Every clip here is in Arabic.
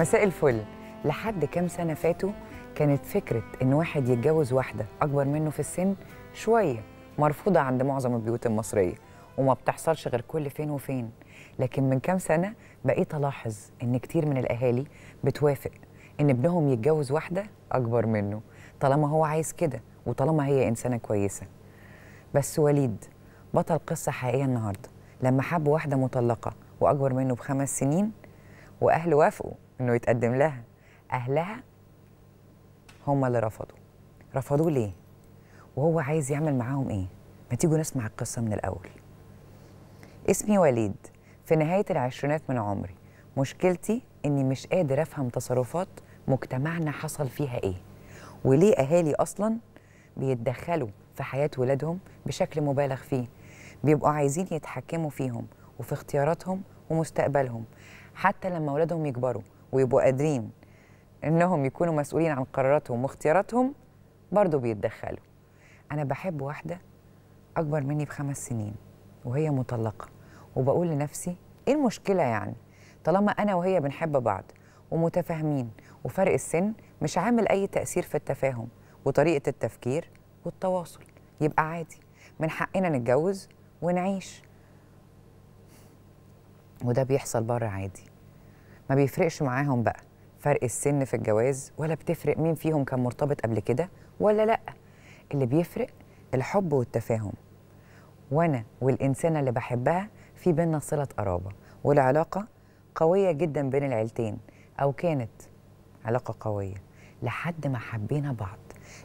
مساء الفل لحد كام سنه فاتوا كانت فكره ان واحد يتجوز واحده اكبر منه في السن شويه مرفوضه عند معظم البيوت المصريه وما بتحصلش غير كل فين وفين لكن من كام سنه بقيت الاحظ ان كتير من الاهالي بتوافق ان ابنهم يتجوز واحده اكبر منه طالما هو عايز كده وطالما هي انسانه كويسه بس وليد بطل قصه حقيقيه النهارده لما حب واحده مطلقه واكبر منه بخمس سنين واهله وافقوا انه يتقدم لها اهلها هم اللي رفضوا رفضوه ليه وهو عايز يعمل معاهم ايه ما تيجوا نسمع القصه من الاول اسمي وليد في نهايه العشرينات من عمري مشكلتي اني مش قادر افهم تصرفات مجتمعنا حصل فيها ايه وليه اهالي اصلا بيتدخلوا في حياه ولادهم بشكل مبالغ فيه بيبقوا عايزين يتحكموا فيهم وفي اختياراتهم ومستقبلهم حتى لما ولادهم يكبروا ويبقوا قادرين انهم يكونوا مسؤولين عن قراراتهم واختياراتهم برضه بيتدخلوا انا بحب واحده اكبر مني بخمس سنين وهي مطلقه وبقول لنفسي ايه المشكله يعني طالما انا وهي بنحب بعض ومتفاهمين وفرق السن مش عامل اي تاثير في التفاهم وطريقه التفكير والتواصل يبقى عادي من حقنا نتجوز ونعيش وده بيحصل بره عادي ما بيفرقش معاهم بقى فرق السن في الجواز ولا بتفرق مين فيهم كان مرتبط قبل كده ولا لا اللي بيفرق الحب والتفاهم وانا والانسانه اللي بحبها في بينا صله قرابه والعلاقه قويه جدا بين العيلتين او كانت علاقه قويه لحد ما حبينا بعض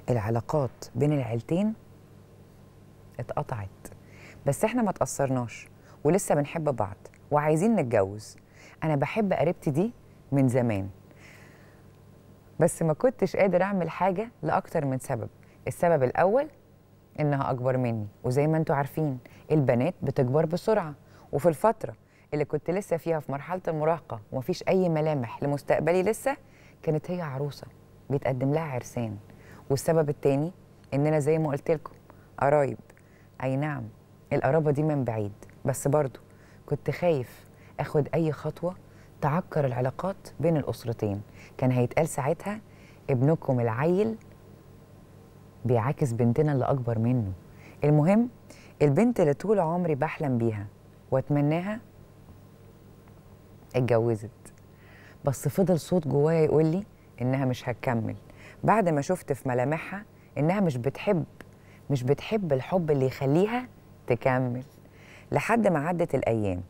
العلاقات بين العيلتين اتقطعت بس احنا ما تأثرناش ولسه بنحب بعض وعايزين نتجوز انا بحب قريبتي دي من زمان بس ما كنتش قادر اعمل حاجه لاكتر من سبب السبب الاول انها اكبر مني وزي ما انتوا عارفين البنات بتكبر بسرعه وفي الفتره اللي كنت لسه فيها في مرحله المراهقه ومفيش اي ملامح لمستقبلي لسه كانت هي عروسه بيتقدم لها عرسان والسبب التاني اننا زي ما قلت لكم قرايب اي نعم القرابه دي من بعيد بس برضو كنت خايف اخد اي خطوه تعكر العلاقات بين الاسرتين كان هيتقال ساعتها ابنكم العيل بيعاكس بنتنا اللي اكبر منه المهم البنت اللي طول عمري بحلم بيها واتمناها اتجوزت بس فضل صوت جوايا يقول لي انها مش هتكمل بعد ما شفت في ملامحها انها مش بتحب مش بتحب الحب اللي يخليها تكمل لحد ما عدت الايام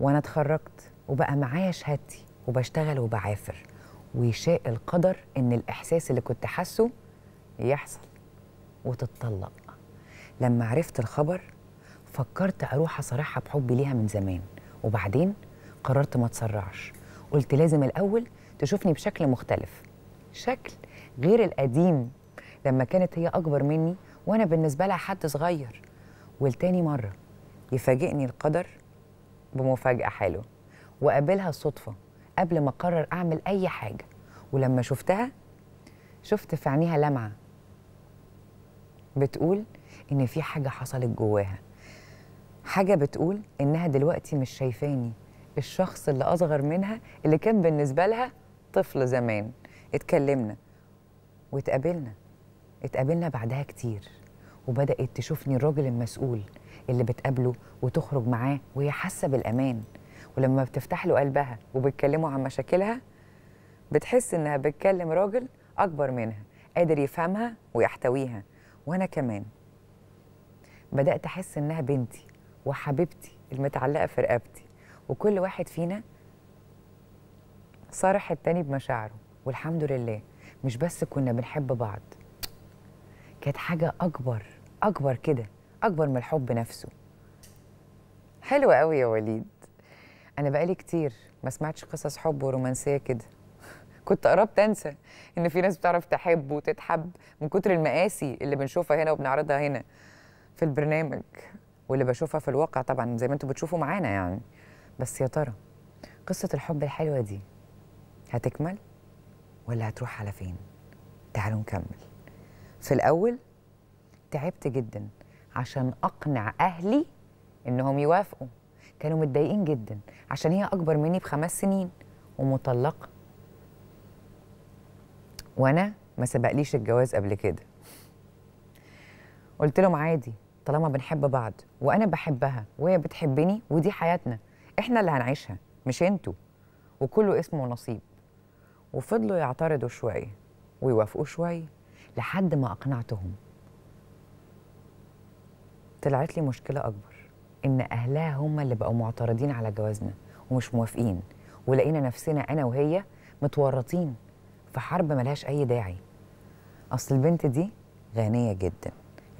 وانا اتخرجت وبقى معايا شهادتي وبشتغل وبعافر ويشاء القدر ان الاحساس اللي كنت حاسه يحصل وتتطلق لما عرفت الخبر فكرت اروح اصارحها بحبي ليها من زمان وبعدين قررت ما اتسرعش قلت لازم الاول تشوفني بشكل مختلف شكل غير القديم لما كانت هي اكبر مني وانا بالنسبه لها حد صغير ولتاني مره يفاجئني القدر بمفاجأة حلوة وقابلها صدفة قبل ما أقرر أعمل أي حاجة ولما شفتها شفت في عينيها لمعة بتقول إن في حاجة حصلت جواها حاجة بتقول إنها دلوقتي مش شايفاني الشخص اللي أصغر منها اللي كان بالنسبة لها طفل زمان اتكلمنا واتقابلنا اتقابلنا بعدها كتير وبدأت تشوفني الراجل المسؤول اللي بتقابله وتخرج معاه وهي حاسه بالامان ولما بتفتح له قلبها وبتكلمه عن مشاكلها بتحس انها بتكلم راجل اكبر منها قادر يفهمها ويحتويها وانا كمان بدات احس انها بنتي وحبيبتي المتعلقه في رقبتي وكل واحد فينا صارح التاني بمشاعره والحمد لله مش بس كنا بنحب بعض كانت حاجه اكبر اكبر كده اكبر من الحب نفسه حلوة قوي يا وليد انا بقالي كتير ما سمعتش قصص حب ورومانسيه كده كنت قربت انسى ان في ناس بتعرف تحب وتتحب من كتر المقاسي اللي بنشوفها هنا وبنعرضها هنا في البرنامج واللي بشوفها في الواقع طبعا زي ما انتوا بتشوفوا معانا يعني بس يا ترى قصه الحب الحلوه دي هتكمل ولا هتروح على فين تعالوا نكمل في الاول تعبت جدا عشان اقنع اهلي انهم يوافقوا كانوا متضايقين جدا عشان هي اكبر مني بخمس سنين ومطلقه وانا ما سبقليش الجواز قبل كده قلت لهم عادي طالما بنحب بعض وانا بحبها وهي بتحبني ودي حياتنا احنا اللي هنعيشها مش انتوا وكله اسمه نصيب وفضلوا يعترضوا شويه ويوافقوا شويه لحد ما اقنعتهم طلعت لي مشكله اكبر ان اهلها هم اللي بقوا معترضين على جوازنا ومش موافقين ولقينا نفسنا انا وهي متورطين في حرب ملهاش اي داعي اصل البنت دي غنيه جدا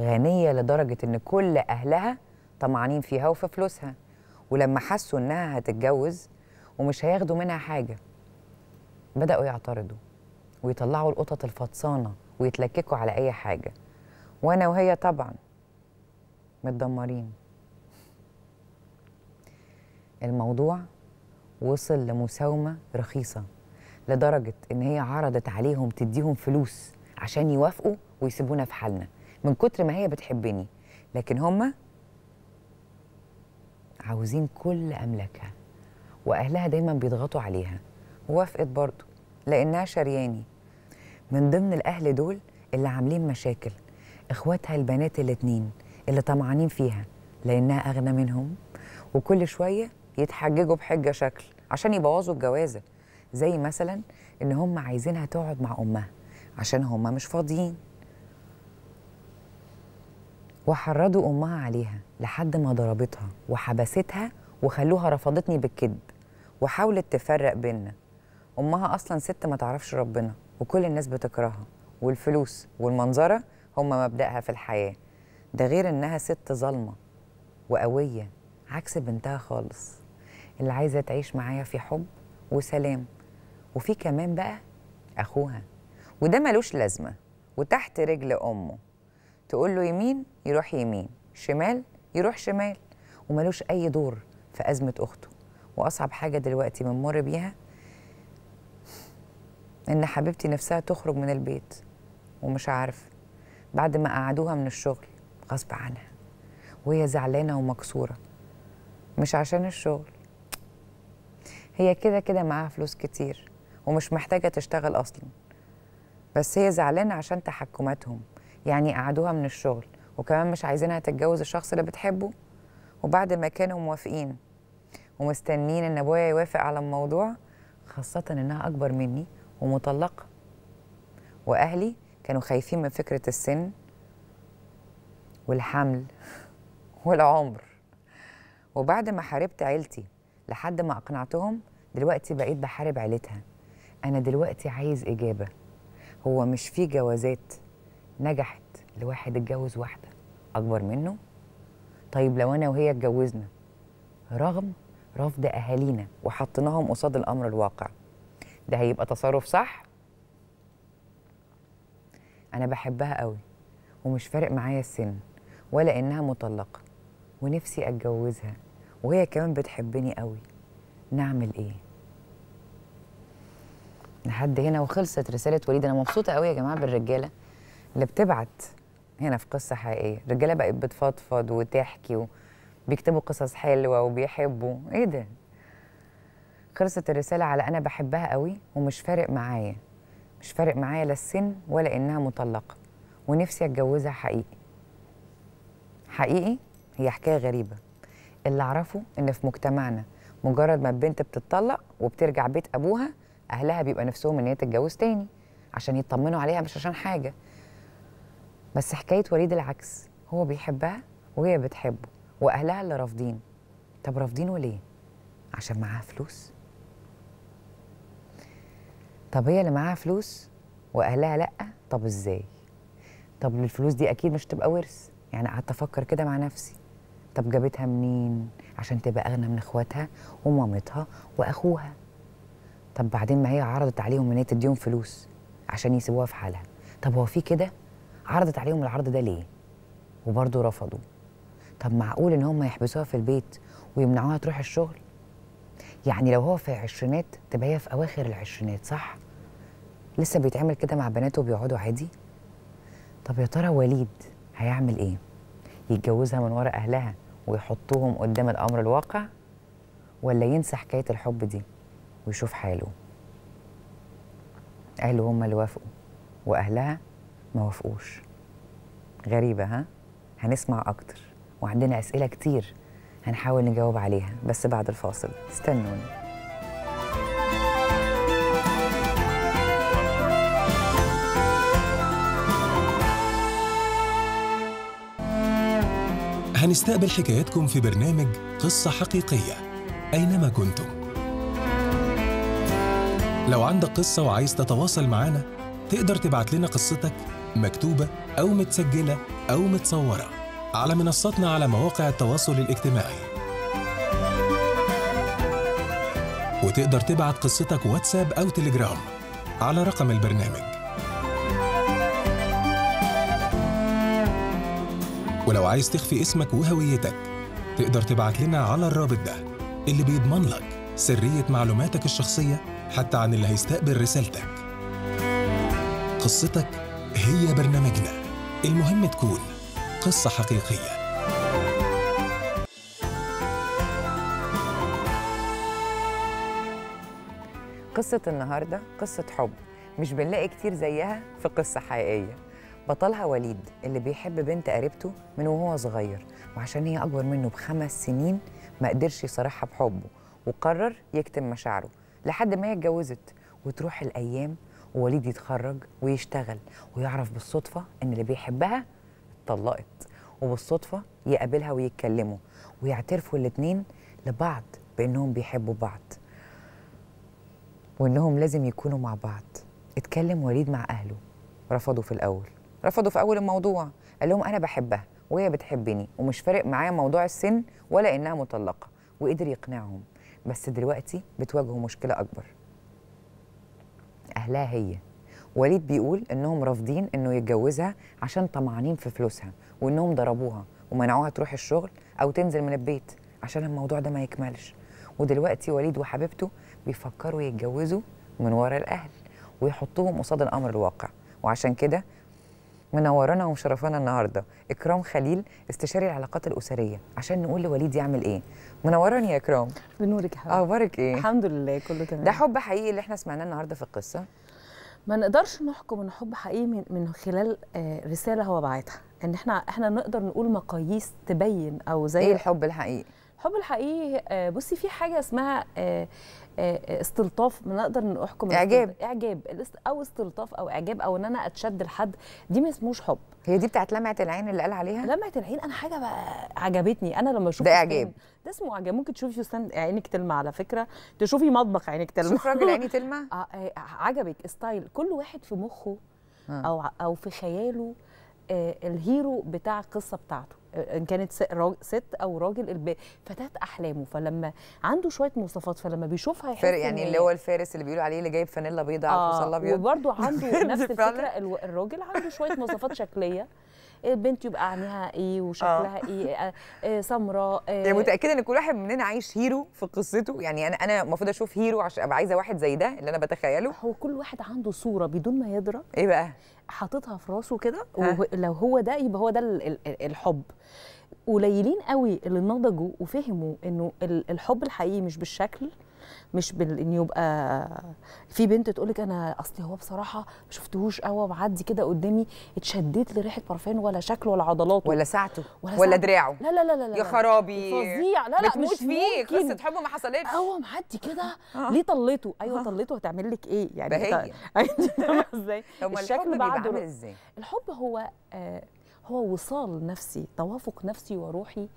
غنيه لدرجه ان كل اهلها طمعانين فيها وفي فلوسها ولما حسوا انها هتتجوز ومش هياخدوا منها حاجه بداوا يعترضوا ويطلعوا القطط الفطسانه ويتلككوا على اي حاجه وانا وهي طبعا متدمرين الموضوع وصل لمساومة رخيصة لدرجة إن هي عرضت عليهم تديهم فلوس عشان يوافقوا ويسيبونا في حالنا من كتر ما هي بتحبني لكن هما عاوزين كل أملاكها وأهلها دايما بيضغطوا عليها ووافقت برضه لأنها شرياني من ضمن الأهل دول اللي عاملين مشاكل إخواتها البنات الاتنين اللي طمعانين فيها لانها اغنى منهم وكل شويه يتحججوا بحجه شكل عشان يبوظوا الجوازه زي مثلا ان هم عايزينها تقعد مع امها عشان هم مش فاضيين وحرضوا امها عليها لحد ما ضربتها وحبستها وخلوها رفضتني بالكذب وحاولت تفرق بينا امها اصلا ست ما تعرفش ربنا وكل الناس بتكرهها والفلوس والمنظره هم مبدأها في الحياه ده غير انها ست ظالمه وقويه عكس بنتها خالص اللي عايزه تعيش معايا في حب وسلام وفي كمان بقى اخوها وده ملوش لازمه وتحت رجل امه تقول له يمين يروح يمين شمال يروح شمال وملوش اي دور في ازمه اخته واصعب حاجه دلوقتي بنمر بيها ان حبيبتي نفسها تخرج من البيت ومش عارفه بعد ما قعدوها من الشغل غصب عنها وهي زعلانه ومكسوره مش عشان الشغل هي كده كده معاها فلوس كتير ومش محتاجه تشتغل اصلا بس هي زعلانه عشان تحكماتهم يعني قعدوها من الشغل وكمان مش عايزينها تتجوز الشخص اللي بتحبه وبعد ما كانوا موافقين ومستنين ان ابويا يوافق على الموضوع خاصه انها اكبر مني ومطلقه واهلي كانوا خايفين من فكره السن والحمل والعمر وبعد ما حاربت عيلتي لحد ما أقنعتهم دلوقتي بقيت بحارب عيلتها أنا دلوقتي عايز إجابة هو مش في جوازات نجحت لواحد اتجوز واحدة أكبر منه؟ طيب لو أنا وهي اتجوزنا رغم رفض أهالينا وحطيناهم قصاد الأمر الواقع ده هيبقى تصرف صح؟ أنا بحبها قوي ومش فارق معايا السن ولا إنها مطلقة ونفسي أتجوزها وهي كمان بتحبني قوي نعمل إيه؟ لحد هنا وخلصت رسالة وليد أنا مبسوطة قوي يا جماعة بالرجالة اللي بتبعت هنا في قصة حقيقية الرجالة بقت بتفضفض وتحكي وبيكتبوا قصص حلوة وبيحبوا إيه ده؟ خلصت الرسالة على أنا بحبها قوي ومش فارق معايا مش فارق معايا لا السن ولا إنها مطلقة ونفسي أتجوزها حقيقي حقيقي هي حكايه غريبه اللي اعرفه ان في مجتمعنا مجرد ما البنت بتتطلق وبترجع بيت ابوها اهلها بيبقى نفسهم ان هي تتجوز تاني عشان يطمنوا عليها مش عشان حاجه بس حكايه وليد العكس هو بيحبها وهي بتحبه واهلها اللي رافضين طب رافضينه ليه عشان معاها فلوس طب هي اللي معاها فلوس واهلها لا طب ازاي طب الفلوس دي اكيد مش هتبقى ورث يعني قعدت افكر كده مع نفسي طب جابتها منين عشان تبقى اغنى من اخواتها ومامتها واخوها طب بعدين ما هي عرضت عليهم ان هي تديهم فلوس عشان يسيبوها في حالها طب هو في كده عرضت عليهم العرض ده ليه وبرضه رفضوا طب معقول ان هم يحبسوها في البيت ويمنعوها تروح الشغل يعني لو هو في العشرينات تبقى هي في اواخر العشرينات صح لسه بيتعمل كده مع بناته وبيقعدوا عادي طب يا ترى وليد هيعمل ايه يتجوزها من ورا اهلها ويحطوهم قدام الامر الواقع ولا ينسى حكايه الحب دي ويشوف حاله اهله هم اللي وافقوا واهلها ما وافقوش غريبه ها هنسمع اكتر وعندنا اسئله كتير هنحاول نجاوب عليها بس بعد الفاصل استنوني هنستقبل حكاياتكم في برنامج قصة حقيقية أينما كنتم لو عندك قصة وعايز تتواصل معنا تقدر تبعت لنا قصتك مكتوبة أو متسجلة أو متصورة على منصتنا على مواقع التواصل الاجتماعي وتقدر تبعت قصتك واتساب أو تليجرام على رقم البرنامج ولو عايز تخفي اسمك وهويتك تقدر تبعت لنا على الرابط ده اللي بيضمن لك سرية معلوماتك الشخصية حتى عن اللي هيستقبل رسالتك قصتك هي برنامجنا المهم تكون قصة حقيقية قصة النهاردة قصة حب مش بنلاقي كتير زيها في قصة حقيقية بطلها وليد اللي بيحب بنت قريبته من وهو صغير وعشان هي أكبر منه بخمس سنين ما قدرش يصارحها بحبه وقرر يكتم مشاعره لحد ما هي اتجوزت وتروح الأيام ووليد يتخرج ويشتغل ويعرف بالصدفة إن اللي بيحبها اتطلقت وبالصدفة يقابلها ويتكلموا ويعترفوا الاتنين لبعض بإنهم بيحبوا بعض وإنهم لازم يكونوا مع بعض اتكلم وليد مع أهله رفضوا في الأول رفضوا في اول الموضوع قال لهم انا بحبها وهي بتحبني ومش فارق معايا موضوع السن ولا انها مطلقه وقدر يقنعهم بس دلوقتي بتواجهه مشكله اكبر اهلها هي وليد بيقول انهم رافضين انه يتجوزها عشان طمعانين في فلوسها وانهم ضربوها ومنعوها تروح الشغل او تنزل من البيت عشان الموضوع ده ما يكملش ودلوقتي وليد وحبيبته بيفكروا يتجوزوا من ورا الاهل ويحطوهم قصاد الامر الواقع وعشان كده منورانا ومشرفانا النهارده اكرام خليل استشاري العلاقات الاسريه عشان نقول لوليد يعمل ايه منوراني يا اكرام بنورك يا حبيبتي آه، اخبارك ايه الحمد لله كله تمام ده حب حقيقي اللي احنا سمعناه النهارده في القصه ما نقدرش نحكم ان حب حقيقي من خلال آه، رساله هو بعتها ان احنا احنا نقدر نقول مقاييس تبين او زي ايه الحب الحقيقي الحب الحقيقي آه، بصي في حاجه اسمها آه، آه، استلطاف نقدر نحكم اعجاب اعجاب او استلطاف او اعجاب او ان انا اتشد لحد دي ما اسموش حب هي دي بتاعت لمعه العين اللي قال عليها لمعه العين انا حاجه بقى عجبتني انا لما اشوف ده اعجاب ده اسمه اعجاب ممكن تشوفي فستان عينك تلمع على فكره تشوفي مطبخ عينك تلمع شوف راجل عيني تلمع آه عجبك ستايل كل واحد في مخه او او في خياله الهيرو بتاع القصه بتاعته ان كانت ست او راجل فتاه احلامه فلما عنده شويه مواصفات فلما بيشوفها يحس يعني اللي هو الفارس اللي بيقولوا عليه اللي جايب فانيلا بيضاء آه على ابيض وبرده عنده نفس الفكره الراجل عنده شويه مواصفات شكليه البنت يبقى عينيها ايه وشكلها آه. ايه آه، آه، سمراء يعني متاكده ان كل واحد مننا عايش هيرو في قصته يعني انا انا المفروض اشوف هيرو عشان ابقى عايزه واحد زي ده اللي انا بتخيله هو كل واحد عنده صوره بدون ما يدرى ايه بقى حاططها في راسه كده ولو هو ده يبقى هو ده الحب قليلين قوي اللي نضجوا وفهموا انه الحب الحقيقي مش بالشكل مش بان يبقى في بنت تقول لك انا اصلي هو بصراحه ما شفتهوش قوي معدي كده قدامي اتشديت لريحه برفان ولا شكله ولا عضلاته ولا ساعته ولا, ولا دراعه لا لا لا لا, يا خرابي فظيع لا لا مش فيه قصه حب ما حصلتش هو معدي كده آه. ليه طليته ايوه آه. طليته هتعمل لك ايه يعني بهي طيب. أيوة، ازاي الشكل بعد ازاي الحب هو آه هو وصال نفسي توافق نفسي وروحي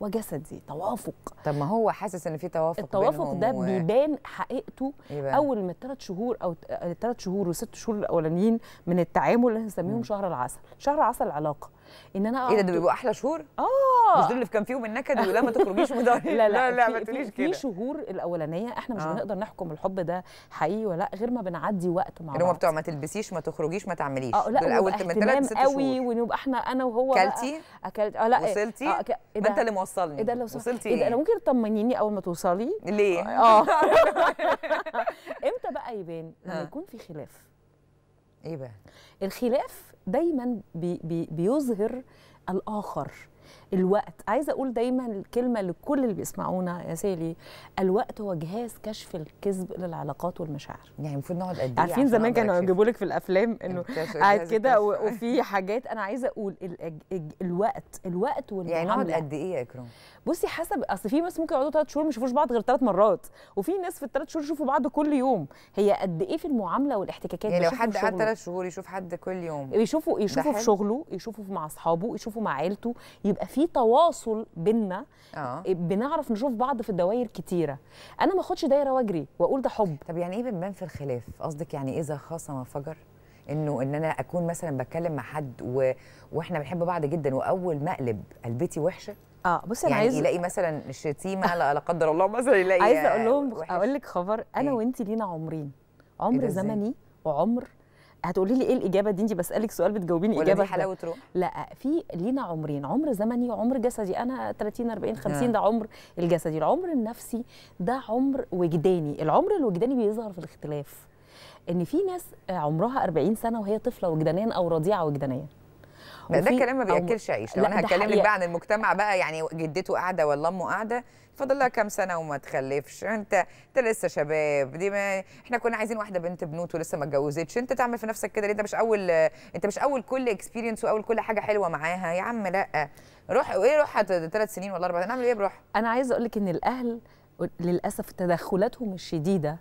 وجسدي توافق طب ما هو حاسس ان في توافق التوافق ده و... بيبان حقيقته إيه اول من الثلاث شهور او الثلاث شهور وست شهور الاولانيين من التعامل اللي هنسميهم شهر العسل شهر العسل علاقه ان انا اقعد ايه ده ده بيبقوا احلى شهور اه مش دول اللي كان فيهم النكد ولا ما تخرجيش لا لا لا, لا ما تقوليش كده في شهور الاولانيه احنا مش آه. بنقدر نحكم الحب ده حقيقي ولا لا غير ما بنعدي وقت مع يعني بعض اللي بتوع ما تلبسيش ما تخرجيش ما تعمليش اه لا دول اول ثلاث ست قوي ونبقى احنا انا وهو اكلتي؟ اكلت اه لا وصلتي آه إيه ما انت اللي موصلني ايه ده لو وصلتي ايه ده انا إيه؟ ممكن تطمنيني اول ما توصلي ليه اه امتى بقى يبان لما آه. يكون في خلاف ايه بقى الخلاف دايما بي بي بيظهر الاخر الوقت عايزه اقول دايما الكلمه لكل اللي بيسمعونا يا سالي الوقت هو جهاز كشف الكذب للعلاقات والمشاعر يعني المفروض نقعد قد ايه عارفين زمان كانوا يجيبوا لك في الافلام انه قاعد كده وفي حاجات انا عايزه اقول الوقت الوقت والمعامله يعني نقعد قد ايه يا كرم بصي حسب اصل في ناس ممكن يقعدوا ثلاث شهور ما يشوفوش بعض غير ثلاث مرات وفي ناس في الثلاث شهور يشوفوا بعض كل يوم هي قد ايه في المعامله والاحتكاكات يعني لو حد قعد ثلاث شهور يشوف حد كل يوم يشوفوا يشوفوا في شغله يشوفوا مع اصحابه يشوفوا مع عيلته يبقى في في تواصل بينا آه. إيه، بنعرف نشوف بعض في الدوائر كتيره انا ما اخدش دايره واجري واقول ده حب طب يعني ايه بنبان في الخلاف قصدك يعني اذا إيه خاصم فجر انه ان انا اكون مثلا بتكلم مع حد و... واحنا بنحب بعض جدا واول ما اقلب قلبتي وحشه اه بصي انا يعني عايز يلاقي مثلا شتيمه لا, لا قدر الله مثلا يلاقي عايزه اقول لهم اقول لك خبر انا إيه؟ وانت لينا عمرين إيه عمر إيه زمني وعمر هتقولي لي ايه الاجابه دي انت بسالك سؤال بتجاوبيني اجابه ولا حلاوه روح لا في لينا عمرين عمر زمني وعمر جسدي انا 30 40 50 ده عمر الجسدي العمر النفسي ده عمر وجداني العمر الوجداني بيظهر في الاختلاف ان في ناس عمرها 40 سنه وهي طفله وجدانيا او رضيعه وجدانيا ده, ده كلام ما بياكلش عيش لو انا هكلمك بقى عن المجتمع بقى يعني جدته قاعده ولا امه قاعده فاضل لها كام سنه وما تخلفش انت انت لسه شباب دي ما احنا كنا عايزين واحده بنت بنوت ولسه ما اتجوزتش انت تعمل في نفسك كده ليه انت مش اول انت مش اول كل اكسبيرينس واول كل حاجه حلوه معاها يا عم لا روح ايه روح ثلاث سنين ولا اربع سنين اعمل ايه بروح انا عايزه اقول لك ان الاهل للاسف تدخلاتهم الشديده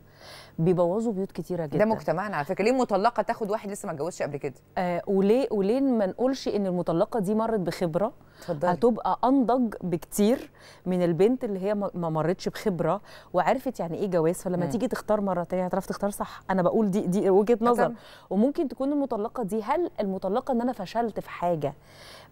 بيبوظوا بيوت كتيره جدا ده مجتمعنا على فكره ليه مطلقه تاخد واحد لسه ما اتجوزش قبل كده آه وليه وليه ما نقولش ان المطلقه دي مرت بخبره اتفضلي هتبقى انضج بكتير من البنت اللي هي ما مرتش بخبره وعرفت يعني ايه جواز فلما م. تيجي تختار مره تانية هتعرف تختار صح انا بقول دي دي وجهه نظر أتم. وممكن تكون المطلقه دي هل المطلقه ان انا فشلت في حاجه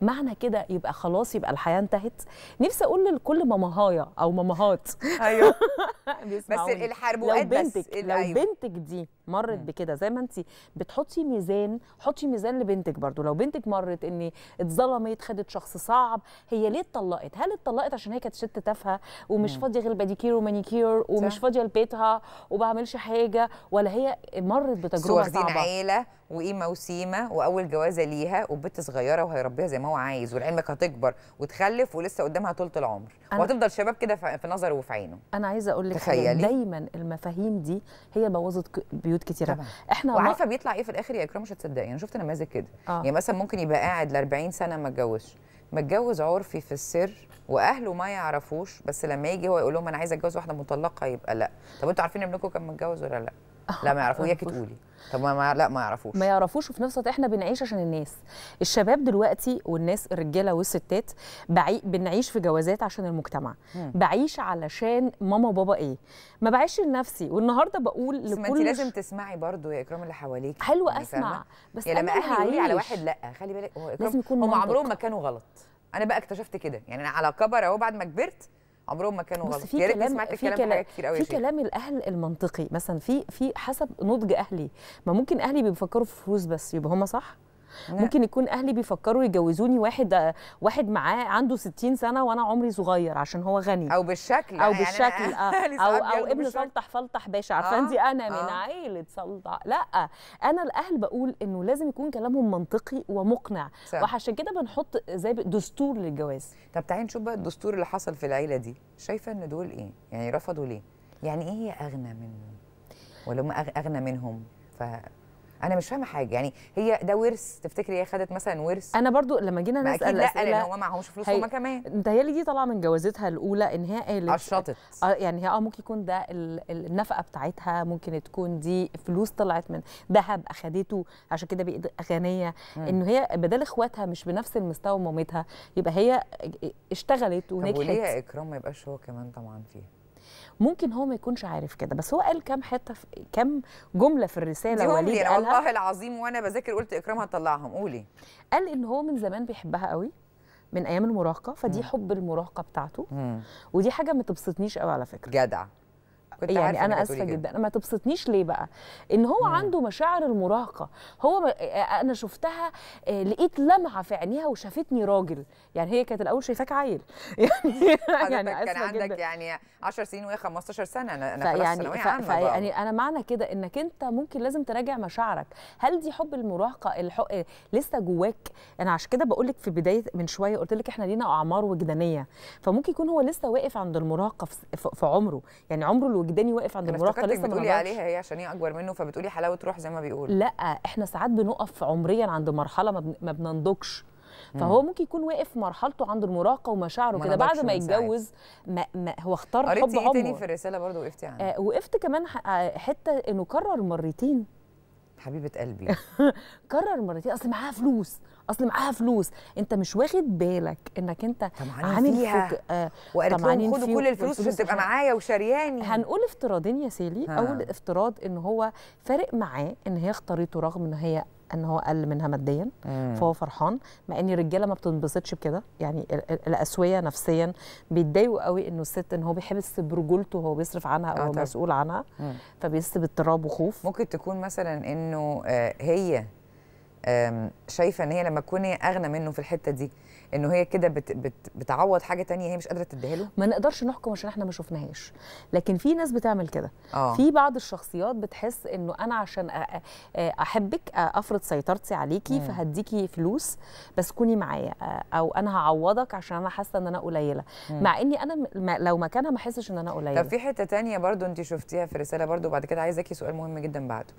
معنى كده يبقى خلاص يبقى الحياه انتهت نفسي اقول لكل ماماهايا او ماماهات ايوه بس الحربوقات بس بنتك لو أيوة. بنتك دي مرت بكده زي ما انت بتحطي ميزان حطي ميزان لبنتك برضو لو بنتك مرت ان اتظلمت خدت شخص صعب هي ليه اتطلقت هل اتطلقت عشان هي كانت ست تافهه ومش فاضيه غير بديكير ومانيكير ومش فاضيه لبيتها وبعملش حاجه ولا هي مرت بتجربه صعبه عيله وقيمه وسيمه واول جوازه ليها وبنت صغيره وهيربيها زي ما هو عايز ولعلمك هتكبر وتخلف ولسه قدامها طول العمر وهتفضل شباب كده في نظره وفي عينه انا عايزه اقول لك دايما المفاهيم دي هي بوظت بيوت قيود كتيره طبعا. احنا وعارفه بيطلع ايه في الاخر يا اكرام مش هتصدقي انا شفت نماذج كده آه. يعني مثلا ممكن يبقى قاعد ل 40 سنه ما اتجوزش متجوز عرفي في السر واهله ما يعرفوش بس لما يجي هو يقول لهم انا عايز اتجوز واحده مطلقه يبقى لا طب انتوا عارفين ابنكم كان متجوز ولا لا آه. لا ما يعرفوه هي تقولي طب ما, لا ما يعرفوش ما يعرفوش وفي نفس الوقت احنا بنعيش عشان الناس الشباب دلوقتي والناس الرجاله والستات بعي... بنعيش في جوازات عشان المجتمع مم. بعيش علشان ماما وبابا ايه ما بعيش لنفسي والنهارده بقول لكل ما انت لازم تسمعي برضو يا اكرام اللي حواليك حلو يعني اسمع بس يعني لما اهلي يقولي على واحد لا خلي بالك هو اكرام هم عمرهم ما كانوا غلط انا بقى اكتشفت كده يعني انا على كبر اهو بعد ما كبرت عمرهم ما كانوا غلط يا ريت نسمع في كلام, كلام كتير قوي في كلام الاهل المنطقي مثلا في في حسب نضج اهلي ما ممكن اهلي بيفكروا في فلوس بس يبقى هم صح ممكن يكون اهلي بيفكروا يجوزوني واحد واحد معاه عنده 60 سنه وانا عمري صغير عشان هو غني او بالشكل او يعني بالشكل يعني او او ابن سلطح فلطح باشا عارفه دي آه. انا من آه. عيله سلطح لا انا الاهل بقول انه لازم يكون كلامهم منطقي ومقنع صح. وعشان كده بنحط زي دستور للجواز طب تعالي نشوف بقى الدستور اللي حصل في العيله دي شايفه ان دول ايه يعني رفضوا ليه يعني ايه هي اغنى ولا هم اغنى منهم ف انا مش فاهمه حاجه يعني هي ده ورث تفتكري هي خدت مثلا ورث انا برضو لما جينا نسال أكيد لا لان هو معهمش فلوس هما كمان اللي دي طالعه من جوازتها الاولى ان هي قالت قشطت آه، يعني هي اه ممكن يكون ده النفقه بتاعتها ممكن تكون دي فلوس طلعت من ذهب اخدته عشان كده بقت غنيه ان هي بدل اخواتها مش بنفس المستوى مامتها يبقى هي اشتغلت ونجحت طب وليه اكرام ما يبقاش هو كمان طبعا فيها ممكن هو ما يكونش عارف كده بس هو قال كام حته في كام جمله في الرساله دي وليد يعني، قالها والله العظيم وانا بذاكر قلت اكرام هتطلعهم قولي قال ان هو من زمان بيحبها قوي من ايام المراهقه فدي م. حب المراهقه بتاعته م. ودي حاجه ما تبسطنيش قوي على فكره جدع كنت يعني انا اسفه جدا ما تبسطنيش ليه بقى ان هو مم. عنده مشاعر المراهقه هو انا شفتها آه، لقيت لمعه في عينيها وشافتني راجل يعني هي كانت الاول شايفاك عيل يعني يعني كان عندك جداً. يعني 10 سنين وهي 15 سنه انا انا يعني ثانويه عامه يعني انا معنى كده انك انت ممكن لازم تراجع مشاعرك هل دي حب المراهقه الحق آه، لسه جواك انا عشان كده بقول لك في بدايه من شويه قلت لك احنا لينا اعمار وجدانيه فممكن يكون هو لسه واقف عند المراهقه في عمره يعني عمره وجداني واقف عند المراهقه لسه ما بتقولي عليها هي عشان هي اكبر منه فبتقولي حلاوه روح زي ما بيقول لا احنا ساعات بنقف عمريا عند مرحله ما بننضجش فهو ممكن يكون واقف مرحلته عند المراهقه ومشاعره كده بعد ما يتجوز ما ما هو اختار حب إيه عمره قريتي تاني في الرساله برضه وقفتي يعني. آه وقفت كمان آه، حته انه كرر مرتين حبيبه قلبي كرر مرتين اصل معاها فلوس اصل معاها فلوس انت مش واخد بالك انك انت عامل فيها آه وقالت خدوا كل الفلوس وتبقى معايا وشرياني هنقول افتراضين يا سيلي ها. اول افتراض ان هو فارق معاه ان هي اختارته رغم ان هي ان هو اقل منها ماديا فهو فرحان مع ان الرجاله ما بتنبسطش بكده يعني الاسويه نفسيا بيتضايقوا قوي انه الست ان هو بيحس برجولته وهو بيصرف عنها او آه مسؤول عنها فبيحس باضطراب وخوف ممكن تكون مثلا انه آه، هي شايفه ان هي لما تكون هي اغنى منه في الحته دي انه هي كده بت بت بتعوض حاجه تانية هي مش قادره تديها له ما نقدرش نحكم عشان احنا ما شفناهاش لكن في ناس بتعمل كده آه. في بعض الشخصيات بتحس انه انا عشان احبك افرض سيطرتي عليكي مم. فهديكي فلوس بس كوني معايا او انا هعوضك عشان انا حاسه ان انا قليله مع اني انا لو مكانها ما احسش ان انا قليله طب في حته تانية برضو انت شفتيها في رساله برضو بعد كده عايزاكي سؤال مهم جدا بعده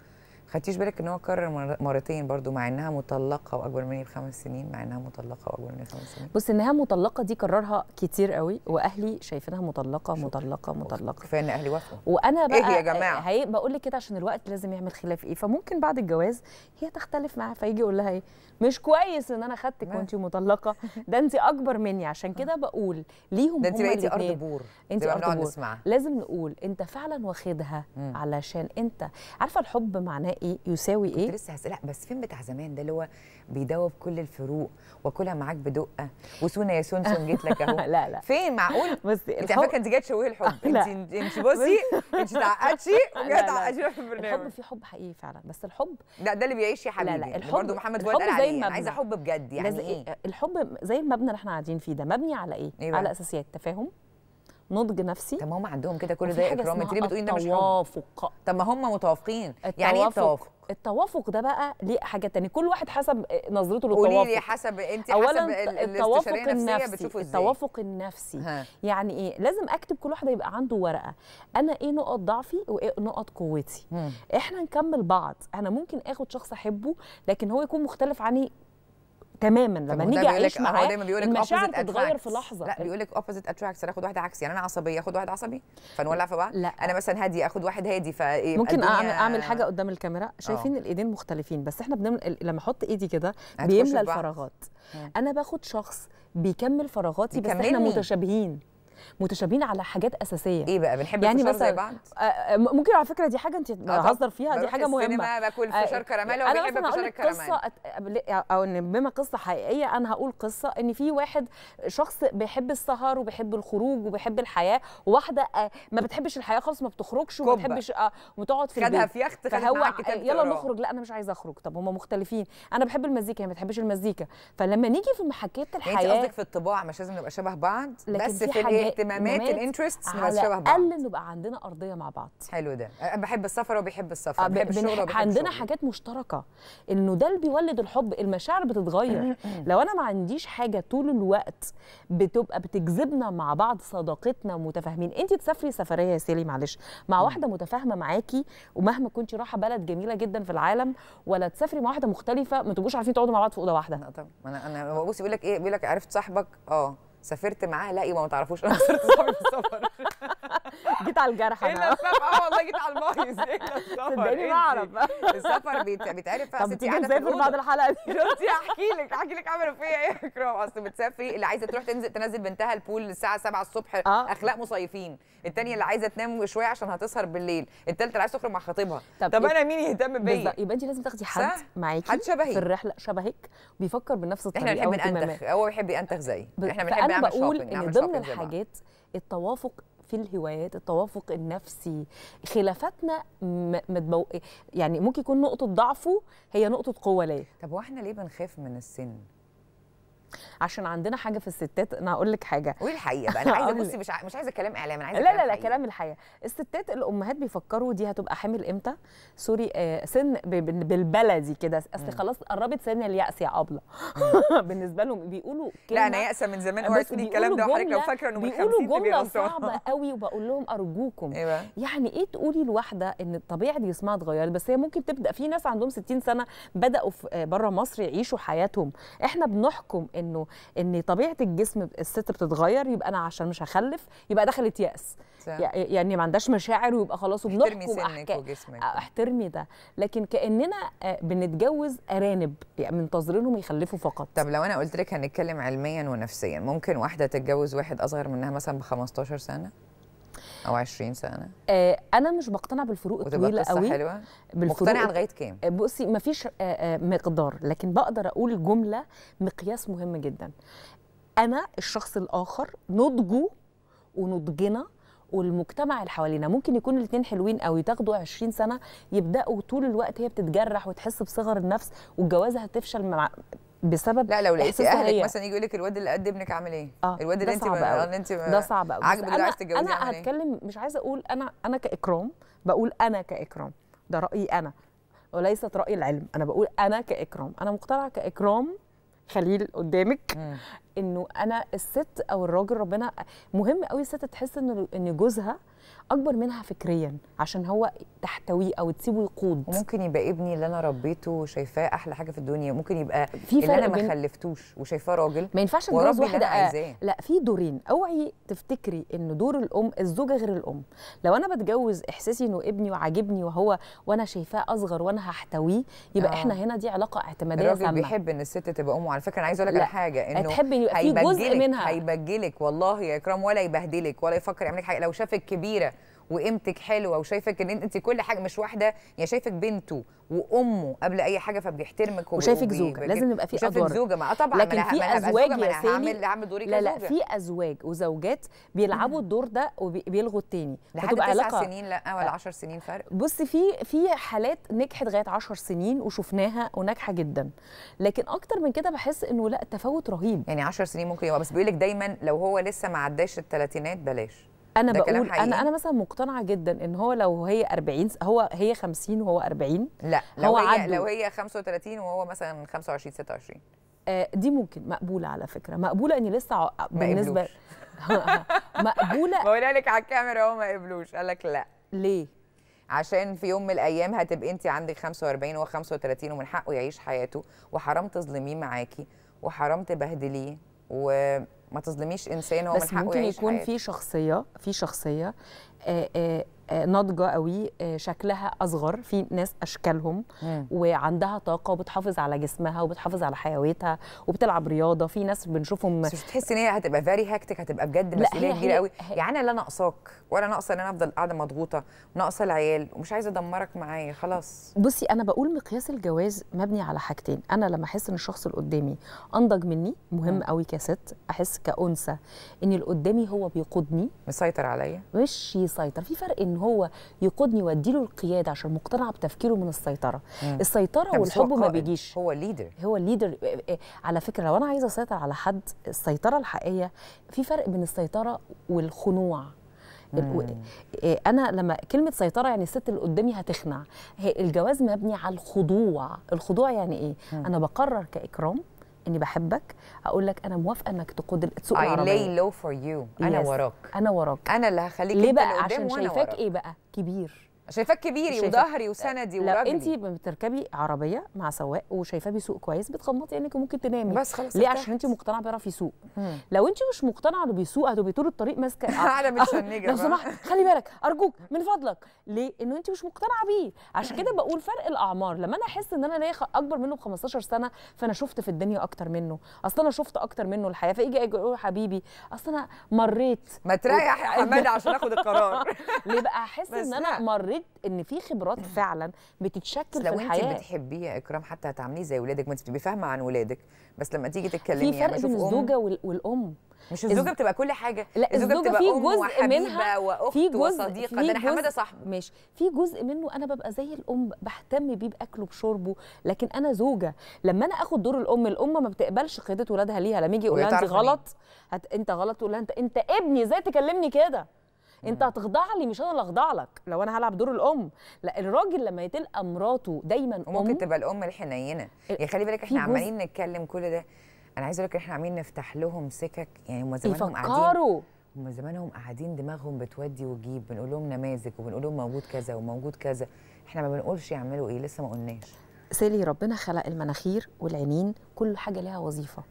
خدتيش بالك ان هو كرر مرتين برضو مع انها مطلقه واكبر مني بخمس سنين مع انها مطلقه واكبر مني بخمس سنين بص انها مطلقه دي كررها كتير قوي واهلي شايفينها مطلقه مطلقه مطلقه كفايه ان اهلي وافقوا وانا بقى ايه يا جماعه هي بقول لك كده عشان الوقت لازم يعمل خلاف ايه فممكن بعد الجواز هي تختلف معاه فيجي يقول لها ايه مش كويس ان انا خدتك وانت مطلقه ده انت اكبر مني عشان كده بقول ليهم ده انت بقيتي ارض بور انت ارض بور نسمع. لازم نقول انت فعلا واخدها مم. علشان انت عارفه الحب معناه ايه يساوي ايه كنت لسه هسألك بس فين بتاع زمان ده اللي هو بيدوب كل الفروق واكلها معاك بدقه وسونا يا سونسون جيت لك اهو لا لا فين معقول بصي انت فاكره انت جايه تشوهي الحب انت انت بصي انت تعقدتي وجايه تعقدشي في البرنامج الحب في حب حقيقي فعلا بس الحب لا ده اللي بيعيش يا حبيبي لا لا الحب برضه محمد فؤاد قال انا عايزه حب بجد يعني ايه الحب زي المبنى اللي احنا قاعدين فيه ده مبني على ايه, إيه على اساسيات تفاهم نضج نفسي طب ما هم عندهم كده كل ده اكرام انت ليه بتقولي ده مش حب طب ما هم متوافقين يعني ايه التوافق التوافق ده بقى ليه حاجه تانية كل واحد حسب نظرته للتوافق قولي لي حسب انت حسب التوافق النفسي ازاي التوافق النفسي ها. يعني ايه لازم اكتب كل واحده يبقى عنده ورقه انا ايه نقط ضعفي وايه نقط قوتي هم. احنا نكمل بعض انا ممكن اخد شخص احبه لكن هو يكون مختلف عني تماما لما نيجي اعيش آه، معاه المشاعر تتغير في لحظه لا بيقول لك اوبوزيت اتراكس انا اخد واحده عكسي يعني انا عصبيه اخد واحد عصبي فنولع في بعض لا انا مثلا هادي اخد واحد هادي فايه ممكن اعمل اعمل حاجه قدام الكاميرا آه. شايفين أوه. الايدين مختلفين بس احنا بنعمل لما احط ايدي كده بيملى الفراغات انا باخد شخص بيكمل فراغاتي بس احنا متشابهين متشابهين على حاجات اساسيه ايه بقى بنحب يعني مثلا زي بعض آه، آه، ممكن على فكره دي حاجه انت بتهزر فيها دي حاجه مهمه انا باكل آه، فشار كراميل وبحب فشار الكراميل قصه او ان بما قصه حقيقيه انا هقول قصه ان في واحد شخص بيحب السهر وبيحب الخروج وبيحب الحياه وواحده ما بتحبش الحياه خالص ما بتخرجش وما بتحبش وتقعد في خدها في يخت فهو يلا نخرج لا انا مش عايزه اخرج طب هما مختلفين انا بحب المزيكا هي يعني ما بتحبش المزيكا فلما نيجي في محاكاه الحياه يعني انت قصدك في الطباع مش لازم نبقى شبه بعض بس في الاهتمامات الانترست على الاقل نبقى عندنا ارضيه مع بعض حلو ده انا بحب السفر وبيحب السفر آه، بحب الشغل وبحب عندنا شغل. حاجات مشتركه انه ده اللي بيولد الحب المشاعر بتتغير لو انا ما عنديش حاجه طول الوقت بتبقى بتجذبنا مع بعض صداقتنا ومتفاهمين انت تسافري سفريه يا سيلي معلش مع واحده متفاهمه معاكي ومهما كنت رايحه بلد جميله جدا في العالم ولا تسافري مع واحده مختلفه ما تبقوش عارفين تقعدوا مع بعض في اوضه واحده لا طبعا انا انا بصي بيقول لك ايه بيقول لك عرفت صاحبك اه سافرت معاه يبقى ما تعرفوش انا صرت صاحبي في السفر جيت على الجرح ايه اه والله جيت على المايز ايه السفر صدقني بعرف إيه السفر بيتعرف بقى ستي قاعده في بعد الحلقه دي شفتي احكي لك احكي لك عملوا فيا ايه يا اكرام اصل بتسافري اللي عايزه تروح تنزل تنزل بنتها البول الساعه 7 الصبح آه. اخلاق مصيفين الثانيه اللي عايزه تنام شويه عشان هتسهر بالليل الثالثه اللي عايزه تخرج مع خطيبها طب, طب انا مين يهتم بيا يبقى انت لازم تاخدي حد معاكي حد شبهي في الرحله شبهك بيفكر بنفس الطريقه احنا بنحب انتخ هو بيحب انتخ زيي احنا بنحب نعمل شوبينج انا بقول ان ضمن الحاجات التوافق في الهوايات التوافق النفسي خلافاتنا متبو... يعني ممكن يكون نقطه ضعفه هي نقطه قوه ليه طب واحنا ليه بنخاف من السن عشان عندنا حاجه في الستات انا هقول لك حاجه قولي الحقيقه بقى انا عايزه بصي مش مش عايزه كلام اعلام انا عايزه لا لا لا كلام الحقيقه الستات الامهات بيفكروا دي هتبقى حامل امتى سوري آه سن بالبلدي كده اصل خلاص قربت سن اليأس يا ابله بالنسبه لهم بيقولوا لا انا يأسه من زمان اوعي تقولي الكلام ده وحضرتك لو فاكره انه من 50 بيقولوا جمله صعبه قوي وبقول لهم ارجوكم إيه يعني ايه تقولي لواحده ان دي جسمها اتغير بس هي ممكن تبدا في ناس عندهم 60 سنه بداوا آه، بره مصر يعيشوا حياتهم احنا بنحكم ان انه ان طبيعه الجسم الست بتتغير يبقى انا عشان مش هخلف يبقى دخلت ياس يعني ما عندهاش مشاعر ويبقى خلاص وبنحكم وجسمك احترمي ده لكن كاننا آه، بنتجوز ارانب يعني منتظرينهم يخلفوا فقط طب لو انا قلت لك هنتكلم علميا ونفسيا ممكن واحده تتجوز واحد اصغر منها مثلا ب 15 سنه او 20 سنه آه انا مش بقتنع بالفروق الطويله قوي حلوة. بالفروق مقتنعه لغايه كام آه، بصي مفيش آه،, آه مقدار لكن بقدر اقول جمله مقياس مهم جدا انا الشخص الاخر نضجه ونضجنا والمجتمع اللي حوالينا ممكن يكون الاثنين حلوين قوي تاخدوا 20 سنه يبداوا طول الوقت هي بتتجرح وتحس بصغر النفس والجوازه هتفشل مع بسبب لا لو لقيتي اهلك مثلا يجي يقول لك الواد اللي قد ابنك عامل ايه؟ آه الواد اللي انت اللي انت ده صعب قوي عاجبك اللي عايز تتجوزيه انا إيه؟ هتكلم مش عايزه اقول انا انا كاكرام بقول انا كاكرام ده رايي انا وليست راي العلم انا بقول انا كاكرام انا مقتنعه كاكرام خليل قدامك انه انا الست او الراجل ربنا مهم قوي الست تحس ان ان جوزها اكبر منها فكريا عشان هو تحتويه او تسيبه يقود ممكن يبقى ابني اللي انا ربيته وشايفاه احلى حاجه في الدنيا ممكن يبقى في اللي انا ما خلفتوش وشايفاه راجل ما ينفعش اتجوز واحد عايزاه لا في دورين اوعي تفتكري ان دور الام الزوجه غير الام لو انا بتجوز احساسي انه ابني وعاجبني وهو وانا شايفاه اصغر وانا هحتويه يبقى آه. احنا هنا دي علاقه اعتماديه الراجل سامة. بيحب ان الست تبقى امه على فكره انا عايزه اقول لك على حاجه انه هتحب يبقى في جزء منها هيبجلك والله يا اكرام ولا يبهدلك ولا يفكر يعملك حاجه لو شافك كبير كبيره وقيمتك حلوه وشايفك ان انت كل حاجه مش واحده يعني شايفك بنته وامه قبل اي حاجه فبيحترمك وشايفك زوجه لازم يبقى في ادوار زوجه ما طبعا لكن في ازواج يا سامي لا لا في ازواج وزوجات بيلعبوا الدور ده وبيلغوا التاني لحد تسع سنين لا ولا 10 سنين فرق بص في في حالات نجحت لغايه 10 سنين وشفناها وناجحه جدا لكن اكتر من كده بحس انه لا التفاوت رهيب يعني 10 سنين ممكن يبقى بس بيقول لك دايما لو هو لسه ما عداش الثلاثينات بلاش انا بقول انا انا مثلا مقتنعه جدا ان هو لو هي 40 هو هي 50 وهو 40 لا لو هو هي لو هي 35 وهو مثلا 25 26 آه دي ممكن مقبوله على فكره مقبوله اني لسه بالنسبه مقبوله بقول لك على الكاميرا هو ما قبلوش قال لك لا ليه عشان في يوم من الايام هتبقي انت عندك 45 و 35 ومن حقه يعيش حياته وحرام تظلميه معاكي وحرام تبهدليه و ما تظلميش انسان هو بس من حقه ممكن يكون في شخصيه في شخصيه آآ آه، آآ آه، آه، ناضجه قوي آه، شكلها اصغر في ناس اشكالهم وعندها طاقه وبتحافظ على جسمها وبتحافظ على حيويتها وبتلعب رياضه في ناس بنشوفهم بس مش تحس ان هي هتبقى فيري هاكتيك هتبقى بجد مسؤوليه كبيره قوي يعني انا لا ناقصاك ولا ناقصه ان انا افضل قاعده مضغوطه ناقصه العيال ومش عايزه ادمرك معايا خلاص بصي انا بقول مقياس الجواز مبني على حاجتين انا لما احس ان الشخص اللي قدامي انضج مني مهم قوي كست احس كانثى ان اللي قدامي هو بيقودني مسيطر عليا مش يسيطر في فرق هو يقودني واديله القياده عشان مقتنعه بتفكيره من السيطره مم. السيطره يعني والحب ما بيجيش هو الليدر هو الليدر إيه، إيه، على فكره لو انا عايزه اسيطر على حد السيطره الحقيقيه في فرق بين السيطره والخنوع إيه، انا لما كلمه سيطره يعني الست اللي قدامي هتخنع الجواز مبني على الخضوع الخضوع يعني ايه مم. انا بقرر كاكرام اني بحبك اقول لك انا موافقه انك تقود السوق العربي I lay low for you انا yes. وراك انا وراك انا اللي هخليك ليه بقى عشان شايفاك ايه بقى كبير شايفاك كبيري وظهري وسندي ورجلي لا انت بتركبي عربيه مع سواق وشايفاه بيسوق كويس بتغمضي عينك وممكن تنامي بس خلاص ليه عشان انت مقتنعه بيعرف يسوق لو انت مش مقتنعه انه بيسوق هتبقي طول الطريق ماسكه انا متشنجه أه، لو سمحت خلي بالك ارجوك من فضلك ليه انه انت مش مقتنعه بيه عشان كده بقول فرق الاعمار لما انا احس ان انا ليا اكبر منه ب 15 سنه فانا شفت في الدنيا اكتر منه اصل انا شفت اكتر منه الحياه فيجي اقول حبيبي اصل انا مريت ما تريح يا حماده عشان اخد القرار ليه بقى احس ان انا مريت وريت ان في خبرات فعلا بتتشكل في الحياه لو انت بتحبيه يا اكرام حتى هتعامليه زي ولادك ما انت بتبقي فاهمه عن ولادك بس لما تيجي تتكلمي في يعني فرق بين الزوجه والام مش الزوجه بتبقى كل حاجه لا الزوجه, الزوجة بتبقى في أم جزء وحبيبة منها واخت في جزء وصديقه في ده انا حماده صاحبي ماشي في جزء منه انا ببقى زي الام بهتم بيه باكله بشربه لكن انا زوجه لما انا اخد دور الام الام ما بتقبلش قياده ولادها ليها لما يجي يقول لها انت غلط انت غلط تقول لها انت انت ابني ازاي تكلمني كده انت هتخضع لي مش انا اللي اخضع لك لو انا هلعب دور الام لا الراجل لما تلقى مراته دايما ام ممكن تبقى الام الحنينه يعني خلي بالك احنا عمالين نتكلم كل ده انا عايز اقول لك احنا عمالين نفتح لهم سكك يعني هم زمانهم قاعدين هم زمانهم قاعدين دماغهم بتودي وتجيب بنقول لهم نماذج وبنقول لهم موجود كذا وموجود كذا احنا ما بنقولش يعملوا ايه لسه ما قلناش سالي ربنا خلق المناخير والعينين كل حاجه لها وظيفه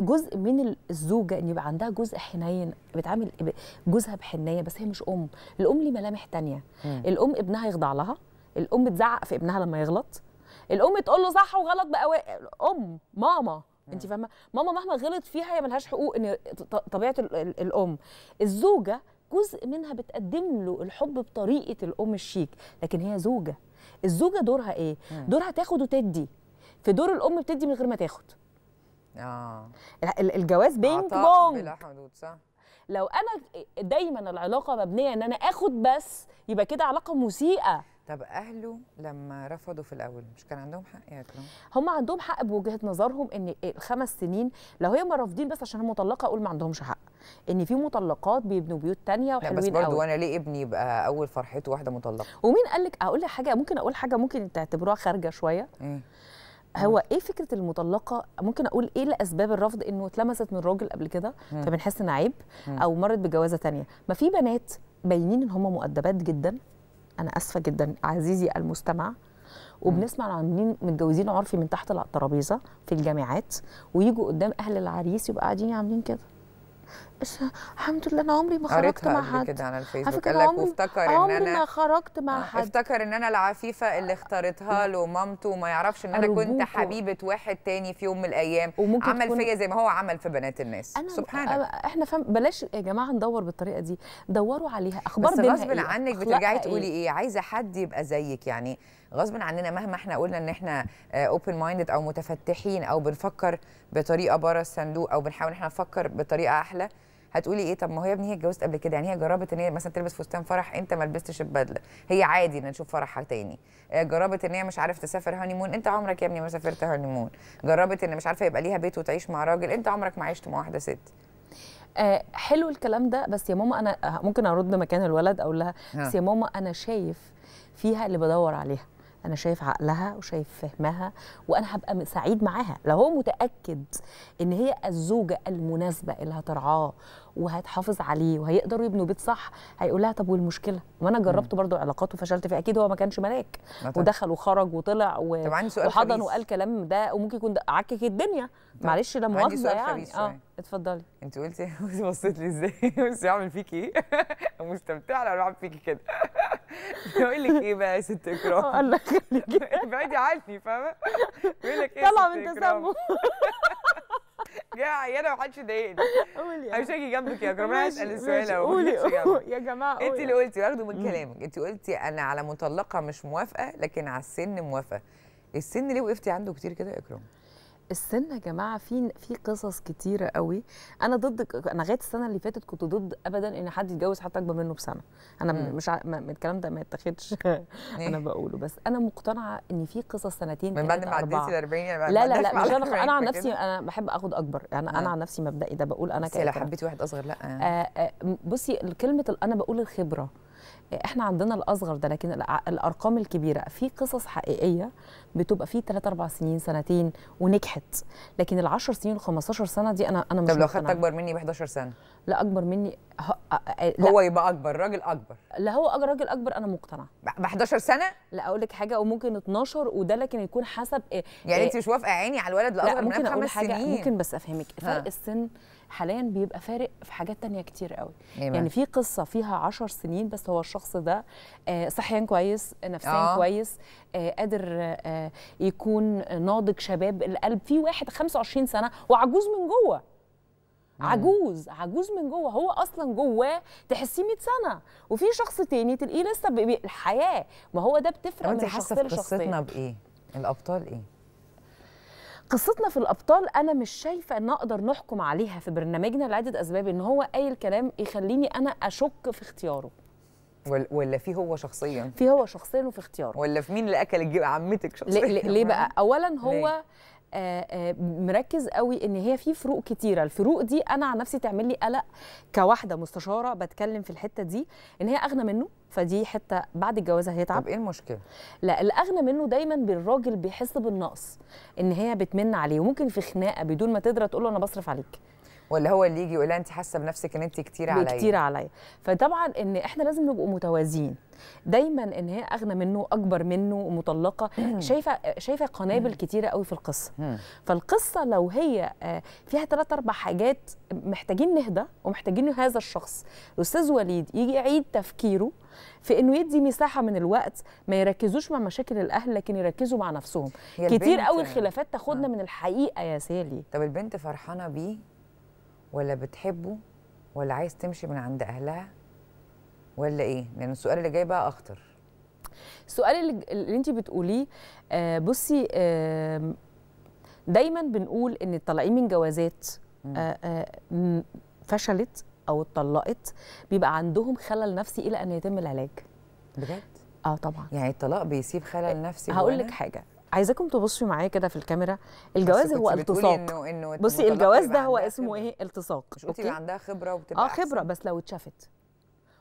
جزء من الزوجه ان يبقى عندها جزء حنين بتعامل جوزها بحنيه بس هي مش ام الام ليه ملامح تانية مم. الام ابنها يخضع لها الام تزعق في ابنها لما يغلط الام تقول له صح وغلط بقى ام ماما انت فاهمه ماما مهما غلط فيها هي ملهاش حقوق ان طبيعه الام الزوجه جزء منها بتقدم له الحب بطريقه الام الشيك لكن هي زوجه الزوجه دورها ايه دورها تاخد وتدي في دور الام بتدي من غير ما تاخد اه الجواز بينج بونج بلا حدود صح لو انا دايما العلاقه مبنيه ان انا اخد بس يبقى كده علاقه مسيئه طب اهله لما رفضوا في الاول مش كان عندهم حق يا كرام هم عندهم حق بوجهه نظرهم ان الخمس سنين لو هم رافضين بس عشان هي مطلقه اقول ما عندهمش حق ان في مطلقات بيبنوا بيوت تانية وحلوين بس برضو وانا ليه ابني يبقى اول فرحته واحده مطلقه ومين قال لك اقول لك حاجه ممكن اقول حاجه ممكن تعتبروها خارجه شويه إيه؟ هو ايه فكره المطلقه ممكن اقول ايه لاسباب الرفض انه اتلمست من راجل قبل كده فبنحس ان عيب او مرت بجوازه ثانيه ما في بنات باينين ان هم مؤدبات جدا انا اسفه جدا عزيزي المستمع وبنسمع عاملين متجوزين عرفي من تحت الترابيزه في الجامعات ويجوا قدام اهل العريس يبقى قاعدين عاملين كده بس الحمد لله انا عمري ما خرجت مع حد كده على الفيسبوك قال لك وافتكر ان انا ما خرجت مع آه، حد افتكر ان انا العفيفه اللي اختارتها له مامته وما يعرفش ان انا كنت حبيبه واحد تاني في يوم من الايام عمل فيا زي ما هو عمل في بنات الناس أنا سبحان الله احنا فهم بلاش يا جماعه ندور بالطريقه دي دوروا عليها اخبار بس غصب إيه؟ عنك بترجعي تقولي إيه؟, ايه عايزه حد يبقى زيك يعني غصب عننا مهما احنا قلنا ان احنا اوبن آه، مايندد او متفتحين او بنفكر بطريقه بره الصندوق او بنحاول ان احنا نفكر بطريقه احلى هتقولي ايه طب ما هو يا ابني هي اتجوزت قبل كده يعني هي جربت ان هي مثلا تلبس فستان فرح انت ما لبستش البدله هي عادي ان نشوف فرحها تاني آه، جربت ان هي مش عارف تسافر هاني مون انت عمرك يا ابني ما سافرت هاني مون جربت ان مش عارفه يبقى ليها بيت وتعيش مع راجل انت عمرك ما عشت مع واحده ست آه حلو الكلام ده بس يا ماما انا آه، ممكن ارد مكان الولد اقول لها بس يا ماما انا شايف فيها اللي بدور عليها انا شايف عقلها وشايف فهمها وانا هبقى سعيد معاها لو هو متاكد ان هي الزوجه المناسبه اللي هترعاه وهتحافظ عليه وهيقدروا يبنوا بيت صح هيقول لها طب والمشكله ما انا جربت برضو علاقات وفشلت فيها اكيد هو ما كانش ملاك ودخل وخرج وطلع و... وحضن وقال كلام ده وممكن يكون عكك الدنيا معلش ده مؤاخذه يعني اه اتفضلي انت قلتي بصيت لي ازاي بس اعمل فيك ايه مستمتعه لو اعمل فيكي كده يقول لك ايه بقى يا ست اكرام اه الله يخليكي ابعدي عني فاهمه يقول لك ايه طلع من تسمو يا عيانه ومحدش ضايقني قولي انا مش هاجي جنبك يا اكرام انا اسال السؤال اهو قولي يا جماعه قولي انت اللي قلتي واخده من كلامك انت قلتي انا على مطلقه مش موافقه لكن على السن موافقه السن ليه وقفتي عنده كتير كده يا اكرام السن يا جماعه في في قصص كتيره قوي انا ضد انا لغايه السنه اللي فاتت كنت ضد ابدا ان حد يتجوز حتى اكبر منه بسنه انا مم. مش ع... ما... الكلام ده ما يتاخدش انا بقوله بس انا مقتنعه ان في قصص سنتين من بعد ما عديتي ال 40 يعني لا لا لا مش انا انا عن نفسي انا بحب اخد اكبر يعني مم. انا عن نفسي مبدئي ده بقول انا كده لو حبيتي واحد اصغر لا آه آه بصي كلمه انا بقول الخبره احنا عندنا الاصغر ده لكن الارقام الكبيره في قصص حقيقيه بتبقى في 3 4 سنين سنتين ونجحت لكن ال 10 سنين و 15 سنه دي انا انا مش طب لو خدت اكبر مني ب 11 سنه لا اكبر مني ه... لا. هو يبقى اكبر راجل اكبر لا هو راجل اكبر انا مقتنعه ب 11 سنه لا اقول لك حاجه وممكن 12 وده لكن يكون حسب آه، يعني إيه انت مش وافقه عيني على الولد الاصغر من خمس سنين ممكن ممكن بس افهمك فرق السن حاليا بيبقى فارق في حاجات تانية كتير قوي إيمان. يعني في قصه فيها عشر سنين بس هو الشخص ده آه، صحيا كويس نفسيا آه. كويس آه، قادر آه، يكون ناضج شباب القلب في واحد 25 سنه وعجوز من جوه مم. عجوز عجوز من جوه هو اصلا جواه تحسيه 100 سنه وفي شخص تاني تلاقيه لسه الحياه ما هو ده بتفرق من شخصيه لشخصيه حاسه قصتنا بايه الابطال ايه قصتنا في الابطال انا مش شايفه ان اقدر نحكم عليها في برنامجنا لعده اسباب ان هو قايل كلام يخليني انا اشك في اختياره ولا في هو شخصيا في هو شخصيا وفي اختياره ولا في مين اللي اكل عمتك شخصيا ليه, ليه بقى اولا هو ليه؟ آه، آه، مركز قوي ان هي في فروق كتيره الفروق دي انا عن نفسي تعمل لي قلق كواحده مستشاره بتكلم في الحته دي ان هي اغنى منه فدي حته بعد الجواز هيتعب طب ايه المشكله لا الاغنى منه دايما بالراجل بيحس بالنقص ان هي بتمن عليه وممكن في خناقه بدون ما تدرى تقول له انا بصرف عليك ولا هو اللي يجي يقول لها انت حاسه بنفسك ان انت كتير عليا كتير عليا فطبعا ان احنا لازم نبقى متوازيين دايما ان هي اغنى منه اكبر منه مطلقه شايفه شايفه قنابل كتيره قوي في القصه فالقصه لو هي آه، فيها ثلاث اربع حاجات محتاجين نهدى ومحتاجين هذا الشخص الاستاذ وليد يجي يعيد تفكيره في انه يدي مساحه من الوقت ما يركزوش مع مشاكل الاهل لكن يركزوا مع نفسهم كتير قوي الخلافات تاخدنا آه. من الحقيقه يا سالي طب البنت فرحانه بيه ولا بتحبه ولا عايز تمشي من عند اهلها ولا ايه لان يعني السؤال اللي جاي بقى اخطر السؤال اللي, انت بتقوليه آه بصي آه دايما بنقول ان الطالعين من جوازات آه, آه، فشلت او اتطلقت بيبقى عندهم خلل نفسي الى ان يتم العلاج بجد اه طبعا يعني الطلاق بيسيب خلل آه، نفسي هقول لك حاجه عايزاكم تبصوا معايا كده في الكاميرا الجواز هو التصاق إنه إنه بصي الجواز ده هو اسمه خبرة. ايه التصاق مش قلتي عندها خبره وبتبقى اه خبره أحسن. بس لو اتشافت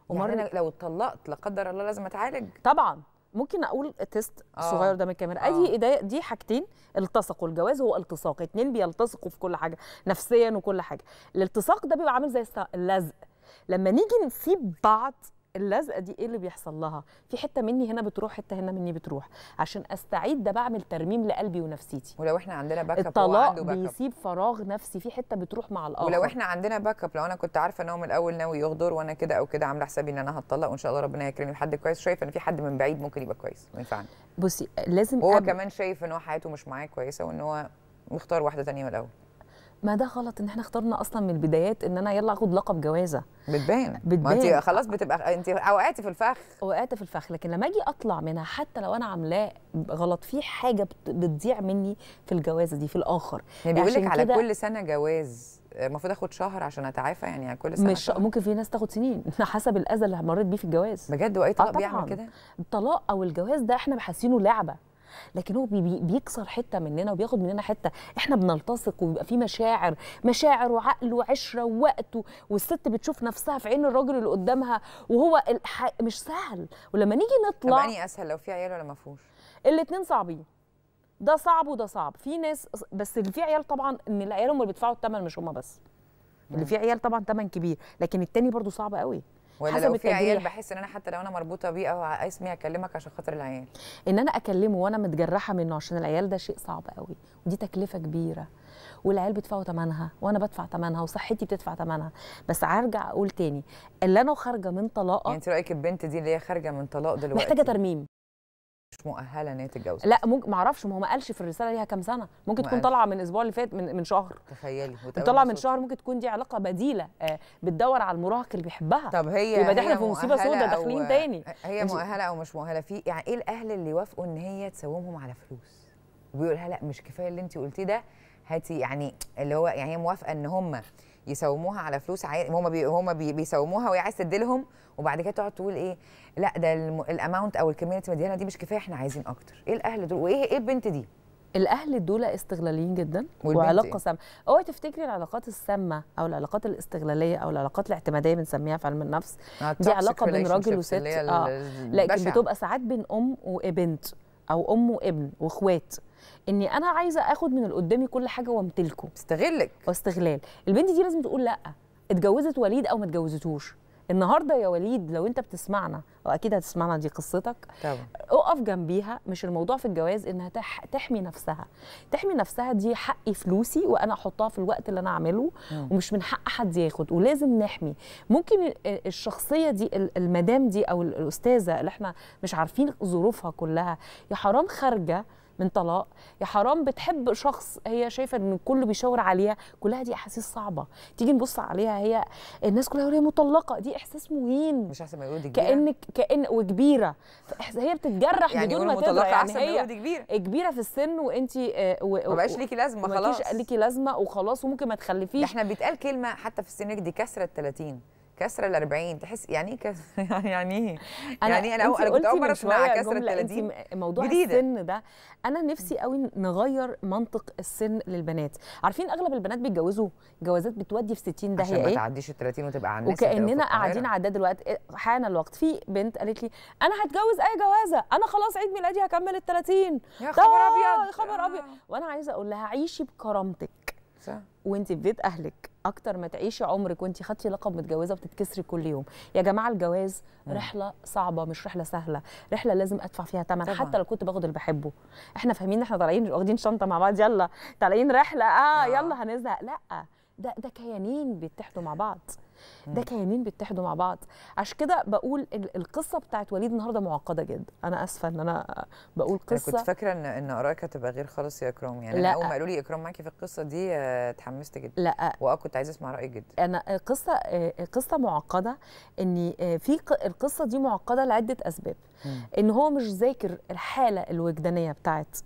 ومر... يعني لو اتطلقت لا قدر الله لازم اتعالج طبعا ممكن اقول تيست آه. صغير ده من الكاميرا اي آه. ايديا دي حاجتين التصقوا الجواز هو التصاق اتنين بيلتصقوا في كل حاجه نفسيا وكل حاجه الالتصاق ده بيبقى عامل زي اللزق لما نيجي نسيب بعض اللزقه دي ايه اللي بيحصل لها في حته مني هنا بتروح حته هنا مني بتروح عشان استعيد ده بعمل ترميم لقلبي ونفسيتي ولو احنا عندنا باك اب الطلاق بيسيب فراغ نفسي في حته بتروح مع الاخر ولو احنا عندنا باك اب لو انا كنت عارفه ان هو من الاول ناوي يغدر وانا كده او كده عامله حسابي ان انا هتطلق وان شاء الله ربنا يكرمني بحد كويس شايف ان في حد من بعيد ممكن يبقى كويس وينفعني بصي لازم هو كمان شايف ان هو حياته مش معايا كويسه وان هو مختار واحده ثانيه من الاول ما ده غلط ان احنا اخترنا اصلا من البدايات ان انا يلا اخد لقب جوازه بتبان بتبان ما انت خلاص بتبقى انت وقعتي في الفخ وقعت في الفخ لكن لما اجي اطلع منها حتى لو انا عاملاه غلط في حاجه بتضيع مني في الجوازه دي في الاخر يعني بيقول لك على كل سنه جواز المفروض اخد شهر عشان اتعافى يعني على كل سنه مش شهر. ممكن في ناس تاخد سنين حسب الاذى اللي مريت بيه في الجواز بجد واي طلاق آه، بيعمل كده الطلاق او الجواز ده احنا بحاسينه لعبه لكن هو بيكسر حته مننا وبياخد مننا حته احنا بنلتصق وبيبقى في مشاعر مشاعر وعقل وعشره ووقت والست بتشوف نفسها في عين الراجل اللي قدامها وهو الح... مش سهل ولما نيجي نطلع طب اني اسهل لو في عيال ولا ما فيهوش الاثنين صعبين ده صعب وده صعب في ناس بس اللي في عيال طبعا ان العيال هم اللي بيدفعوا الثمن مش هم بس اللي في عيال طبعا ثمن كبير لكن التاني برضو صعب قوي ولا لو في عيال بحس ان انا حتى لو انا مربوطه بيه او اسمي اكلمك عشان خاطر العيال ان انا اكلمه وانا متجرحه منه عشان العيال ده شيء صعب قوي ودي تكلفه كبيره والعيال بيدفعوا ثمنها وانا بدفع ثمنها وصحتي بتدفع ثمنها بس هرجع اقول تاني اللي انا خارجه من طلاقه يعني انت رايك البنت دي اللي هي خارجه من طلاق دلوقتي محتاجه ترميم مش مؤهله ان هي تتجوز لا ممكن ما اعرفش ما هو ما قالش في الرساله ليها كام سنه ممكن تكون طالعه من الاسبوع اللي فات من من شهر تخيلي طالعه من شهر ممكن تكون دي علاقه بديله آه، بتدور على المراهق اللي بيحبها طب هي يبقى احنا في مصيبه سوداء داخلين تاني هي مؤهله او مش مؤهله في يعني ايه الاهل اللي وافقوا ان هي تساومهم على فلوس وبيقولها لا مش كفايه اللي انت قلتيه ده هاتي يعني اللي هو يعني هي موافقه ان هم يساوموها على فلوس عاي... هم بي... هم بي... بيساوموها وهي عايز تدي لهم وبعد كده تقعد تقول ايه لا ده الم... الاماونت او الكميه اللي مديها دي مش كفايه احنا عايزين اكتر ايه الاهل دول وايه ايه البنت دي الاهل دول استغلاليين جدا وعلاقه إيه؟ سامه اوعي تفتكري العلاقات السامه او العلاقات الاستغلاليه او العلاقات الاعتماديه بنسميها في علم النفس آه، دي علاقه بين راجل وست اه لكن بتبقى ساعات بين ام وبنت او ام وابن واخوات اني انا عايزه اخد من اللي قدامي كل حاجه وامتلكه استغلك واستغلال البنت دي لازم تقول لا اتجوزت وليد او ما اتجوزتوش النهارده يا وليد لو انت بتسمعنا واكيد هتسمعنا دي قصتك طبعا. اقف جنبيها مش الموضوع في الجواز انها تحمي نفسها تحمي نفسها دي حقي فلوسي وانا احطها في الوقت اللي انا اعمله مم. ومش من حق حد ياخد ولازم نحمي ممكن الشخصيه دي المدام دي او الاستاذه اللي احنا مش عارفين ظروفها كلها يا حرام خارجه من طلاق يا حرام بتحب شخص هي شايفه ان كله بيشاور عليها كلها دي احاسيس صعبه تيجي نبص عليها هي الناس كلها هي مطلقه دي احساس مهين مش احسن ما يقول كبيره كانك كان وكبيره هي بتتجرح يعني بدون ما تدرى يعني هي كبيره كبيره في السن وانت آه، ما بقاش ليكي لازمه خلاص ليكي لازمه وخلاص وممكن ما تخلفيش احنا بيتقال كلمه حتى في سنك دي كسره 30 كسر ال 40 تحس يعني ايه كسر يعني, يعني ايه يعني انا انا كنت اول مره اسمع كسر ال 30 موضوع جديدة. السن ده انا نفسي قوي نغير منطق السن للبنات عارفين اغلب البنات بيتجوزوا جوازات بتودي في 60 ده هي ايه عشان ما تعديش ال 30 وتبقى على وكاننا قاعدين على ده دلوقتي إيه، حان الوقت في بنت قالت لي انا هتجوز اي جوازه انا خلاص عيد ميلادي هكمل ال 30 يا خبر ابيض يا خبر آه. ابيض وانا عايزه اقول لها عيشي بكرامتك صح وانت في بيت اهلك اكتر ما تعيشي عمرك وانت خدتي لقب متجوزه بتتكسري كل يوم يا جماعه الجواز رحله صعبه مش رحله سهله رحله لازم ادفع فيها ثمن حتى لو كنت باخد اللي بحبه احنا فاهمين ان احنا طالعين واخدين شنطه مع بعض يلا طالعين رحله اه, آه. يلا هنزهق لا ده ده كيانين بيتحدوا مع بعض ده كيانين بيتحدوا مع بعض عشان كده بقول القصه بتاعت وليد النهارده معقده جدا انا اسفه ان انا بقول قصه أنا كنت فاكره ان ان ارائك هتبقى غير خالص يا اكرام يعني لا. اول ما قالوا لي اكرام معاكي في القصه دي آه، اتحمست جدا لا واه كنت عايزه اسمع رايك جدا انا آه، قصه آه، قصه معقده ان في القصه دي معقده لعده اسباب ان هو مش ذاكر الحاله الوجدانيه بتاعت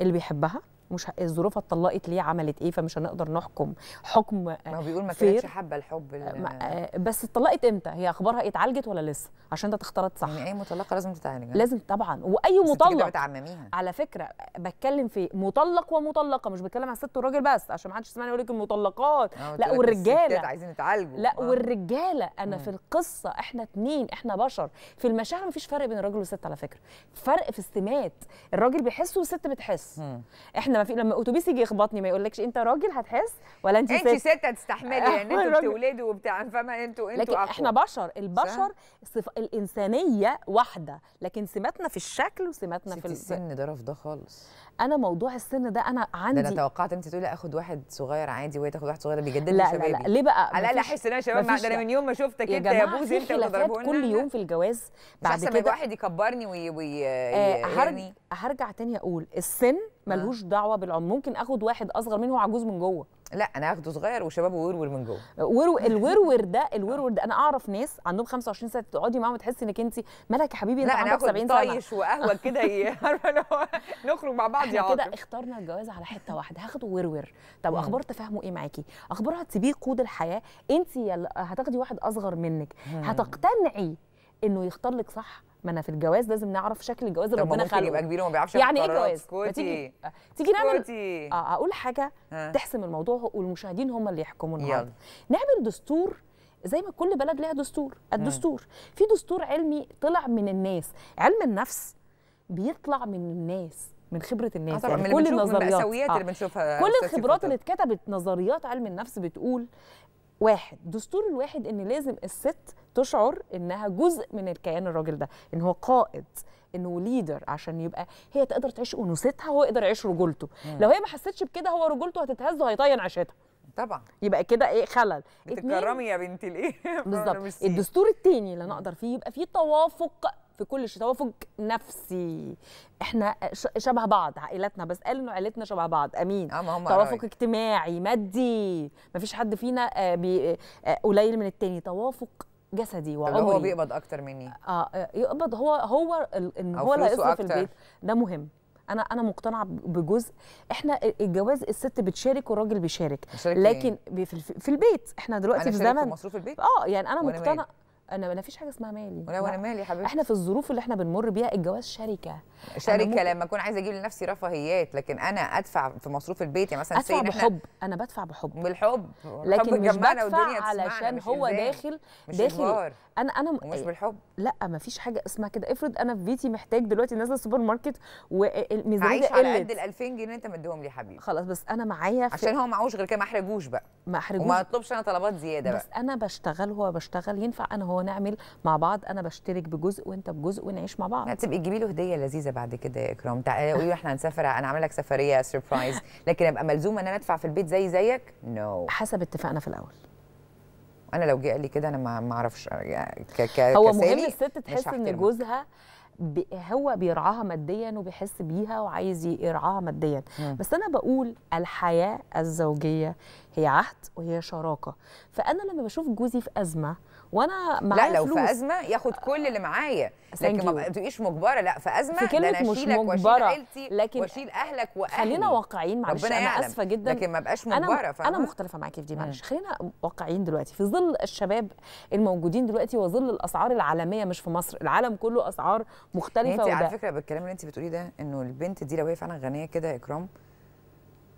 اللي بيحبها مش الظروف اتطلقت ليه عملت ايه فمش هنقدر نحكم حكم ما هو بيقول ما كانتش حابه الحب آه، بس اتطلقت امتى هي اخبارها اتعالجت ولا لسه عشان انت تختارت صح يعني اي مطلقه لازم تتعالج آه. لازم طبعا واي مطلق على فكره بتكلم في مطلق ومطلقه مش بتكلم على الست والراجل بس عشان ما حدش يسمعني يقول لك المطلقات آه، لا والرجاله عايزين يتعالجوا لا آه. والرجاله انا مم. في القصه احنا اتنين احنا بشر في المشاعر مفيش فرق بين الراجل والست على فكره فرق في السمات الراجل بيحس والست بتحس مم. احنا ما في لما اتوبيس يجي يخبطني ما يقولكش انت راجل هتحس ولا انت ست انت ست هتستحملي يعني انتوا بتولدوا وبتاع فما انتوا انتوا لكن أقوى. احنا بشر البشر صف... الانسانيه واحده لكن سماتنا في الشكل وسماتنا في السن ده رافضه خالص انا موضوع السن ده انا عندي ده انا توقعت انت تقولي اخد واحد صغير عادي وهي تاخد واحد صغير بيجدد لي شبابي لا لا ليه بقى على الاقل احس ان انا شباب ما انا من يوم ما شفتك انت يا بوزي انت اللي كل يوم في الجواز بعد كده واحد يكبرني وي, وي... آه هرجع تاني اقول السن ملوش آه. دعوه بالعمر ممكن اخد واحد اصغر منه عجوز من جوه لا انا اخده صغير وشباب وورور من جوه ورو الورور ده الورور ده انا اعرف ناس عندهم 25 سنه تقعدي معاهم تحسي انك انت مالك يا حبيبي انت لا عندك 70 سنه طايش وقهوه كده نخرج مع بعض يا كده اخترنا الجواز على حته واحده هاخده ورور طب اخبار تفاهمه ايه معاكي اخبارها تسيبيه قود الحياه انت هتاخدي واحد اصغر منك هتقتنعي انه يختار لك صح ما انا في الجواز لازم نعرف شكل الجواز اللي ربنا خلقه يبقى كبير وما بيعرفش يعني ايه جواز تيجي تيجي نعمل سكوتي. آه، آه، اقول حاجه ها. تحسم الموضوع والمشاهدين هم اللي يحكموا النهارده نعمل دستور زي ما كل بلد ليها دستور الدستور ها. في دستور علمي طلع من الناس علم النفس بيطلع من الناس من خبره آه، الناس يعني من كل النظريات من آه. اللي بنشوفها كل الخبرات اللي اتكتبت نظريات علم النفس بتقول واحد دستور الواحد ان لازم الست تشعر انها جزء من الكيان الراجل ده ان هو قائد انه ليدر عشان يبقى هي تقدر تعيش انوثتها وهو يقدر يعيش رجولته مم. لو هي ما حستش بكده هو رجولته هتتهز وهيطين عشتها طبعا يبقى كده ايه خلل بتتكرمي يا بنتي الايه بالظبط الدستور الثاني اللي انا اقدر فيه يبقى فيه توافق في كل شيء توافق نفسي احنا شبه بعض عائلاتنا بس قال انه عائلتنا شبه بعض امين آه، توافق اجتماعي مادي ما فيش حد فينا آه، آه، قليل من التاني توافق جسدي وعمري هو بيقبض اكتر مني اه يقبض هو هو ان هو اللي هيصرف البيت ده مهم انا انا مقتنعه بجزء احنا الجواز الست بتشارك والراجل بيشارك إيه؟ لكن في, البيت احنا دلوقتي في زمن مصروف البيت اه يعني انا مقتنعه انا ما فيش حاجه اسمها مالي ولا انا مالي حبيبتي احنا في الظروف اللي احنا بنمر بيها الجواز شركه شركه لما اكون عايزه اجيب لنفسي رفاهيات لكن انا ادفع في مصروف البيت يعني مثلا ادفع بحب انا بدفع بحب بالحب لكن مش بدفع علشان هو داخل مش داخل إزهار. انا انا مش إيه. بالحب لا ما فيش حاجه اسمها كده افرض انا في بيتي محتاج دلوقتي نازله السوبر ماركت والميزانيه عايش على قد ال 2000 جنيه انت مديهم لي حبيبي خلاص بس انا معايا عشان هو معوش غير كده ما احرجوش بقى ما احرجوش وما اطلبش انا طلبات زياده بس بقى. انا بشتغل هو بشتغل ينفع انا هو نعمل مع بعض انا بشترك بجزء وانت بجزء ونعيش مع بعض تبقي تجيبي له هديه لذيذه بعد كده يا اكرام تعالي آه، قولي له احنا هنسافر انا عامل لك سفريه سربرايز لكن ابقى ملزومه ان انا ادفع في البيت زي زيك نو no. حسب اتفاقنا في الاول انا لو جه قال لي كده انا ما اعرفش يعني هو مهم الست تحس ان جوزها هو بيرعاها ماديا وبيحس بيها وعايز يرعاها ماديا مم. بس انا بقول الحياه الزوجيه هي عهد وهي شراكه فانا لما بشوف جوزي في ازمه وانا معايا لا لو فلوس. في ازمه ياخد كل اللي معايا لكن ما تبقيش مجبره لا في ازمه في كلمه أنا اشيلك مجبره عيلتي لكن واشيل اهلك واهلي خلينا واقعيين معلش انا اسفه جدا لكن ما بقاش مجبره انا, أنا مختلفه معاكي في دي معلش خلينا واقعيين دلوقتي في ظل الشباب الموجودين دلوقتي وظل الاسعار العالميه مش في مصر العالم كله اسعار يعني مختلفه انت على فكره بالكلام اللي انت بتقوليه ده انه البنت دي لو هي فعلا غنيه كده اكرام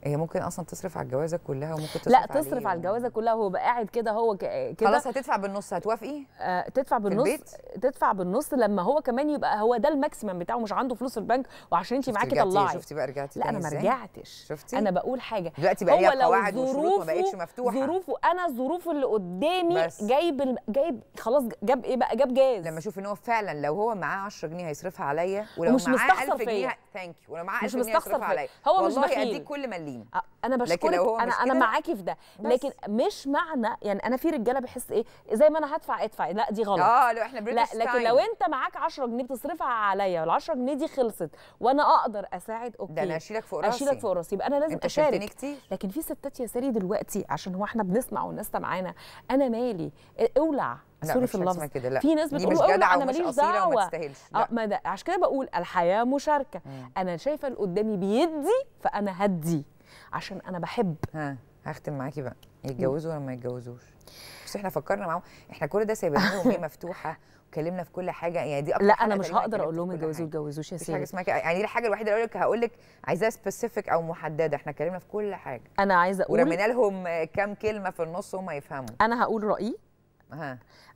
هي ممكن اصلا تصرف على الجوازه كلها وممكن تصرف لا تصرف على الجوازه كلها وهو بقى قاعد كده هو كده خلاص هتدفع بالنص هتوافقي إيه؟ آه تدفع بالنص تدفع بالنص لما هو كمان يبقى هو ده الماكسيمم بتاعه مش عنده فلوس البنك وعشان انت معاكي طلعي شفتي بقى رجعتي لا انا ما رجعتش شفتي انا بقول حاجه دلوقتي بقى هي قواعد وشروط ما بقتش مفتوحه ظروفه انا الظروف اللي قدامي بس. جايب جايب خلاص جاب ايه بقى جاب جاز لما اشوف ان هو فعلا لو هو معاه 10 جنيه هيصرفها عليا ولو معاه 1000 جنيه ثانك يو ولو معاه 1000 جنيه هيصرفها عليا هو مش بخيل والله اديك كل القديم انا بشكرك لكن هو انا انا معاكي في ده لكن مش معنى يعني انا في رجاله بحس ايه زي ما انا هدفع ادفع لا دي غلط اه لو احنا لا لكن لو انت معاك 10 جنيه بتصرفها عليا وال 10 جنيه دي خلصت وانا اقدر اساعد اوكي ده انا اشيلك فوق راسي اشيلك فوق راسي يبقى انا لازم انت اشارك كتير. لكن في ستات يا ساري دلوقتي عشان هو احنا بنسمع والناس معانا انا مالي اولع سوري في اللفظ كده لا في ناس بتقول مش جدعه انا ماليش دعوه وما تستاهلش اه ما ده عشان كده بقول الحياه مشاركه مم. انا شايفه اللي قدامي بيدي فانا هدي عشان انا بحب ها هختم معاكي بقى يتجوزوا ولا ما يتجوزوش بس احنا فكرنا معاهم احنا كل ده سايبينها وهي مفتوحه وكلمنا في كل حاجه يعني دي لا انا مش هقدر اقول لهم يتجوزوا يتجوزوش يا سيدي حاجه اسمها كده يعني دي الحاجه الوحيده اللي اقول لك هقول لك عايزاها سبيسيفيك او محدده احنا اتكلمنا في كل حاجه انا عايزه اقول ورمينا لهم كام كلمه في النص هم يفهموا انا هقول رايي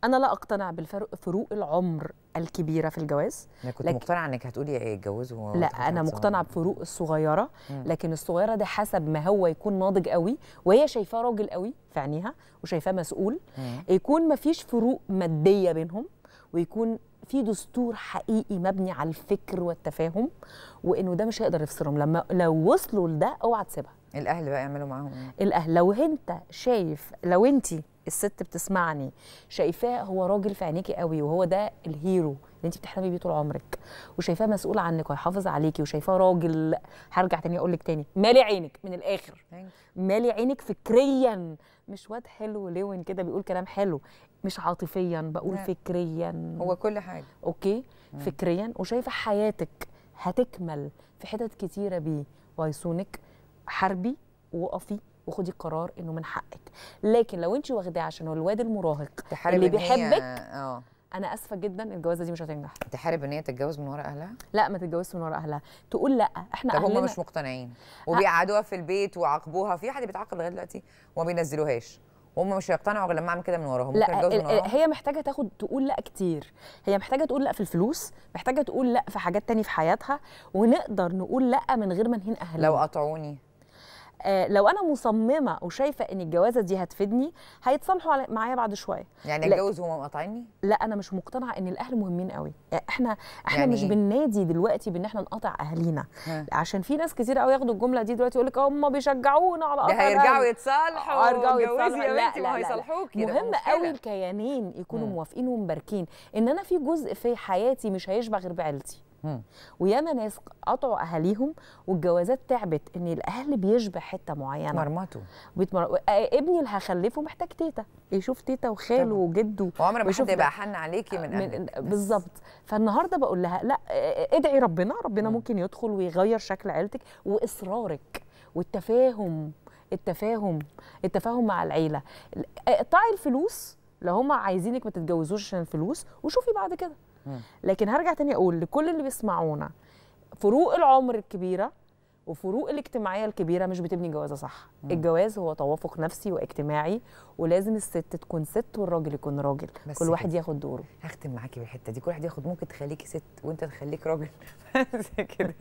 انا لا اقتنع بالفرق فروق العمر الكبيره في الجواز انا كنت لكن مقتنعه انك هتقولي ايه اتجوزوا لا انا مقتنعه بفروق الصغيره لكن الصغيره ده حسب ما هو يكون ناضج قوي وهي شايفاه راجل قوي في عينيها وشايفاه مسؤول يكون ما فيش فروق ماديه بينهم ويكون في دستور حقيقي مبني على الفكر والتفاهم وانه ده مش هيقدر يفصلهم لما لو وصلوا لده اوعى تسيبها الاهل بقى يعملوا معاهم الاهل لو انت شايف لو انت الست بتسمعني شايفاه هو راجل في عينيكي قوي وهو ده الهيرو اللي انت بتحلمي بيه طول عمرك وشايفاه مسؤول عنك وهيحافظ عليكي وشايفاه راجل هرجع تاني اقول لك تاني مالي عينك من الاخر مالي عينك فكريا مش واد حلو لون كده بيقول كلام حلو مش عاطفيا بقول لا. فكريا هو كل حاجه اوكي مم. فكريا وشايفه حياتك هتكمل في حتت كتيره بيه وهيصونك حربي وقفي وخدي القرار انه من حقك لكن لو انت واخداه عشان هو الواد المراهق اللي بيحبك اه انا اسفه جدا الجوازه دي مش هتنجح تحارب ان هي تتجوز من ورا اهلها لا ما تتجوزش من ورا اهلها تقول لا احنا طب هم مش مقتنعين وبيقعدوها في البيت وعاقبوها في حد بيتعاقب لغايه دلوقتي وما بينزلوهاش وهم مش هيقتنعوا غير لما اعمل كده من وراهم لا من هي محتاجه تاخد تقول لا كتير هي محتاجه تقول لا في الفلوس محتاجه تقول لا في حاجات تانية في حياتها ونقدر نقول لا من غير ما نهين اهلها لو قطعوني آه، لو انا مصممه وشايفه ان الجوازه دي هتفيدني هيتصالحوا معايا بعد شويه يعني اتجوز وهم مقاطعيني لا انا مش مقتنعه ان الاهل مهمين قوي يعني احنا احنا يعني مش إيه؟ بننادي دلوقتي بان احنا نقاطع اهالينا عشان في ناس كتير قوي ياخدوا الجمله دي دلوقتي يقول لك هم بيشجعونا على قطع هيرجعوا يتصالحوا آه، هيرجعوا يتصالحوا يا بنتي مهم قوي الكيانين يكونوا موافقين ومباركين ان انا في جزء في حياتي مش هيشبع غير بعيلتي وياما ناس قطعوا اهاليهم والجوازات تعبت ان الاهل بيشبع حته معينه مرمطوا بيتمر... آه، ابني اللي هخلفه محتاج تيتا يشوف تيتا وخاله وجده وعمر ما حد يبقى حن عليكي من, آه، من... بالظبط فالنهارده بقول لها لا آه، ادعي ربنا ربنا م. ممكن يدخل ويغير شكل عيلتك واصرارك والتفاهم التفاهم التفاهم مع العيله اقطعي الفلوس لو هم عايزينك ما تتجوزوش عشان الفلوس وشوفي بعد كده لكن هرجع تاني اقول لكل اللي بيسمعونا فروق العمر الكبيره وفروق الاجتماعيه الكبيره مش بتبني جوازه صح مم. الجواز هو توافق نفسي واجتماعي ولازم الست تكون ست والراجل يكون راجل كل واحد ياخد دوره هختم معاكي بالحته دي كل واحد ياخد ممكن تخليكي ست وانت تخليك راجل كده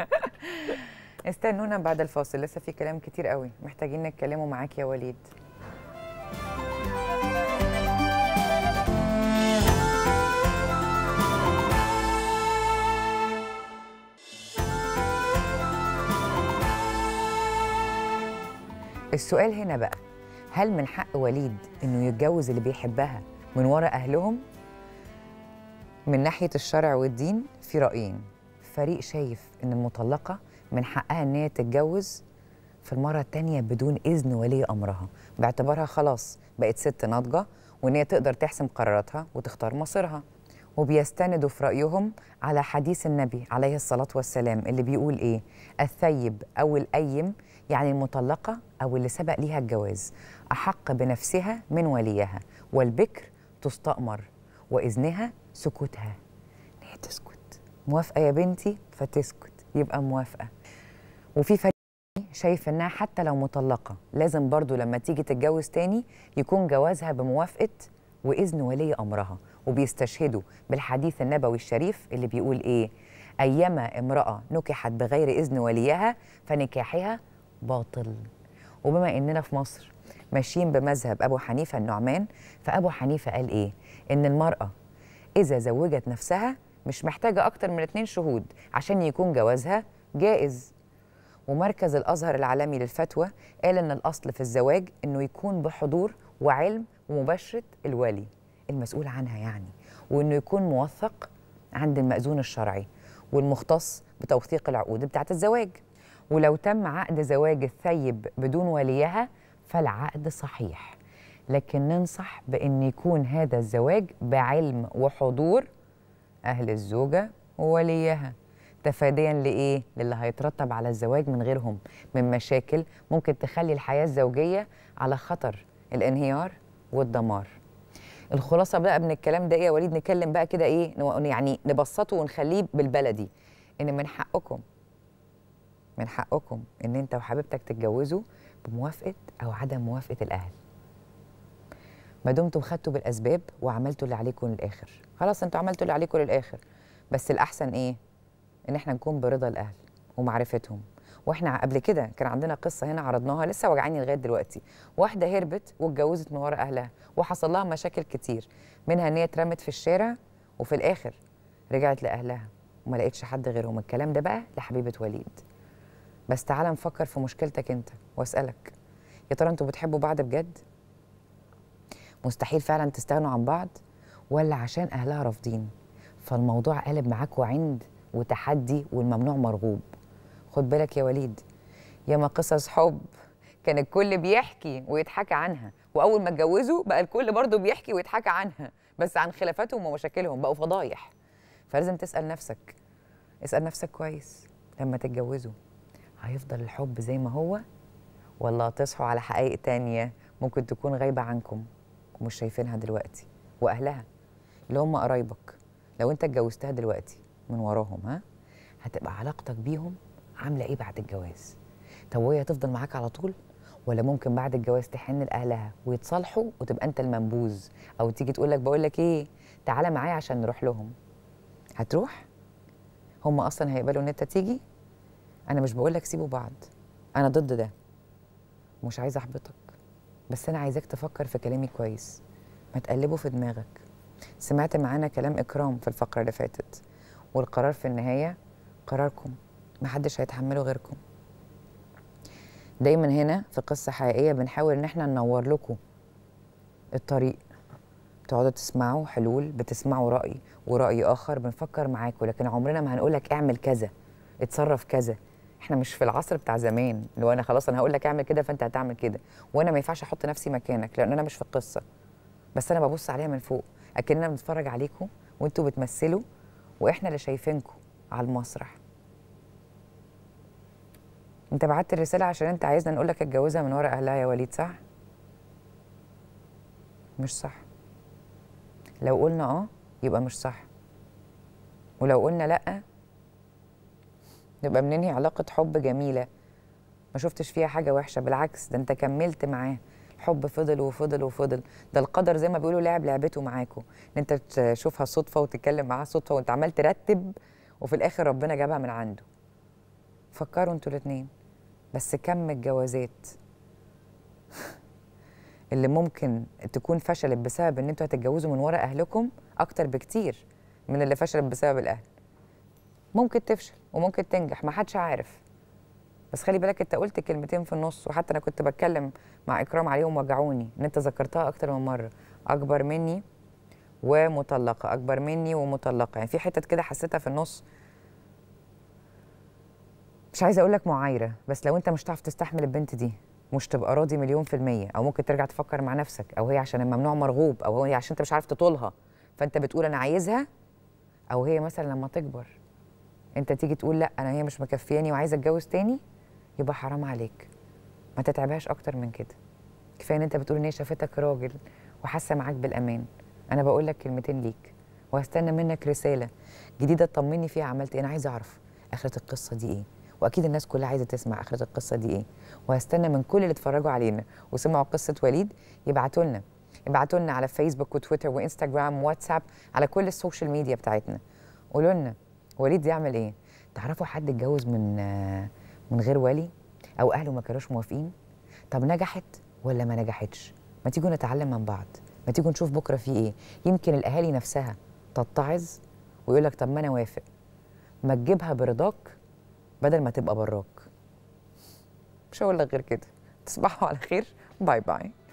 استنونا بعد الفاصل لسه في كلام كتير قوي محتاجين نتكلموا معاكي يا وليد السؤال هنا بقى هل من حق وليد انه يتجوز اللي بيحبها من ورا اهلهم من ناحيه الشرع والدين في رايين فريق شايف ان المطلقه من حقها ان هي تتجوز في المره الثانيه بدون اذن ولي امرها باعتبارها خلاص بقت ست ناضجه وان هي تقدر تحسم قراراتها وتختار مصيرها وبيستندوا في رايهم على حديث النبي عليه الصلاه والسلام اللي بيقول ايه الثيب او الايم يعني المطلقه أو اللي سبق ليها الجواز أحق بنفسها من وليها والبكر تستأمر وإذنها سكوتها هي تسكت موافقة يا بنتي فتسكت يبقى موافقة وفي فريق شايف إنها حتى لو مطلقة لازم برضو لما تيجي تتجوز تاني يكون جوازها بموافقة وإذن ولي أمرها وبيستشهدوا بالحديث النبوي الشريف اللي بيقول إيه أيما امرأة نكحت بغير إذن وليها فنكاحها باطل وبما اننا في مصر ماشيين بمذهب ابو حنيفه النعمان فابو حنيفه قال ايه ان المراه اذا زوجت نفسها مش محتاجه اكتر من اتنين شهود عشان يكون جوازها جائز ومركز الازهر العالمي للفتوى قال ان الاصل في الزواج انه يكون بحضور وعلم ومباشره الوالي المسؤول عنها يعني وانه يكون موثق عند المأذون الشرعي والمختص بتوثيق العقود بتاعه الزواج ولو تم عقد زواج الثيب بدون وليها فالعقد صحيح لكن ننصح بأن يكون هذا الزواج بعلم وحضور أهل الزوجة ووليها تفاديا لإيه؟ للي هيترتب على الزواج من غيرهم من مشاكل ممكن تخلي الحياة الزوجية على خطر الانهيار والدمار الخلاصة بقى من الكلام ده إيه يا وليد نتكلم بقى كده إيه يعني نبسطه ونخليه بالبلدي إن من حقكم من حقكم ان انت وحبيبتك تتجوزوا بموافقه او عدم موافقه الاهل ما دمتم خدتوا بالاسباب وعملتوا اللي عليكم للاخر خلاص انتوا عملتوا اللي عليكم للاخر بس الاحسن ايه ان احنا نكون برضا الاهل ومعرفتهم واحنا قبل كده كان عندنا قصه هنا عرضناها لسه وجعاني لغايه دلوقتي واحده هربت واتجوزت من ورا اهلها وحصل لها مشاكل كتير منها ان هي اترمت في الشارع وفي الاخر رجعت لاهلها وما لقيتش حد غيرهم الكلام ده بقى لحبيبه وليد بس تعالى نفكر في مشكلتك انت واسالك يا ترى انتوا بتحبوا بعض بجد مستحيل فعلا تستغنوا عن بعض ولا عشان اهلها رافضين فالموضوع قالب معاك وعند وتحدي والممنوع مرغوب خد بالك يا وليد ياما قصص حب كان الكل بيحكي ويتحكى عنها واول ما اتجوزوا بقى الكل برضه بيحكي ويتحكى عنها بس عن خلافاتهم ومشاكلهم بقوا فضايح فلازم تسال نفسك اسال نفسك كويس لما تتجوزوا هيفضل الحب زي ما هو ولا هتصحوا على حقائق تانية ممكن تكون غايبة عنكم ومش شايفينها دلوقتي وأهلها اللي هم قرايبك لو أنت اتجوزتها دلوقتي من وراهم ها هتبقى علاقتك بيهم عاملة إيه بعد الجواز؟ طب وهي هتفضل معاك على طول؟ ولا ممكن بعد الجواز تحن لأهلها ويتصالحوا وتبقى أنت المنبوذ أو تيجي تقول لك بقول لك إيه؟ تعالى معايا عشان نروح لهم. هتروح؟ هم أصلا هيقبلوا إن أنت تيجي؟ انا مش بقول لك سيبوا بعض انا ضد ده مش عايزه احبطك بس انا عايزاك تفكر في كلامي كويس ما تقلبه في دماغك سمعت معانا كلام اكرام في الفقره اللي فاتت والقرار في النهايه قراركم محدش هيتحمله غيركم دايما هنا في قصه حقيقيه بنحاول ان احنا ننور لكم الطريق تقعدوا تسمعوا حلول بتسمعوا راي وراي اخر بنفكر معاكم لكن عمرنا ما هنقول لك اعمل كذا اتصرف كذا احنا مش في العصر بتاع زمان اللي هو انا خلاص انا هقول لك اعمل كده فانت هتعمل كده وانا ما ينفعش احط نفسي مكانك لان انا مش في القصه بس انا ببص عليها من فوق اكننا بنتفرج عليكم وانتوا بتمثلوا واحنا اللي شايفينكم على المسرح انت بعت الرساله عشان انت عايزنا نقول لك اتجوزها من ورا اهلها يا وليد صح مش صح لو قلنا اه يبقى مش صح ولو قلنا لا نبقى بننهي علاقه حب جميله ما شفتش فيها حاجه وحشه بالعكس ده انت كملت معاه الحب فضل وفضل وفضل ده القدر زي ما بيقولوا لعب لعبته معاكوا ان انت تشوفها صدفه وتتكلم معاها صدفه وانت عمال ترتب وفي الاخر ربنا جابها من عنده فكروا انتوا الاثنين بس كم الجوازات اللي ممكن تكون فشلت بسبب ان انتوا هتتجوزوا من ورا اهلكم اكتر بكتير من اللي فشلت بسبب الاهل ممكن تفشل وممكن تنجح ما حدش عارف بس خلي بالك انت قلت كلمتين في النص وحتى انا كنت بتكلم مع اكرام عليهم وجعوني ان انت ذكرتها اكتر من مره اكبر مني ومطلقه اكبر مني ومطلقه يعني في حتت كده حسيتها في النص مش عايزه اقول لك معايره بس لو انت مش هتعرف تستحمل البنت دي مش تبقى راضي مليون في المية أو ممكن ترجع تفكر مع نفسك أو هي عشان الممنوع مرغوب أو هي عشان أنت مش عارف تطولها فأنت بتقول أنا عايزها أو هي مثلا لما تكبر انت تيجي تقول لا انا هي مش مكفياني وعايزه اتجوز تاني يبقى حرام عليك ما تتعبهاش اكتر من كده كفايه ان انت بتقول ان هي شافتك راجل وحاسه معاك بالامان انا بقول لك كلمتين ليك وهستنى منك رساله جديده تطمني فيها عملت ايه انا عايزه اعرف اخره القصه دي ايه واكيد الناس كلها عايزه تسمع اخره القصه دي ايه وهستنى من كل اللي اتفرجوا علينا وسمعوا قصه وليد يبعتوا لنا ابعتوا لنا على فيسبوك وتويتر وانستجرام واتساب على كل السوشيال ميديا بتاعتنا قولوا لنا وليد يعمل ايه تعرفوا حد اتجوز من من غير ولي او اهله ما كانوش موافقين طب نجحت ولا ما نجحتش ما تيجوا نتعلم من بعض ما تيجوا نشوف بكره في ايه يمكن الاهالي نفسها تتعظ ويقول لك طب ما انا وافق ما تجيبها برضاك بدل ما تبقى براك مش هقول لك غير كده تصبحوا على خير باي باي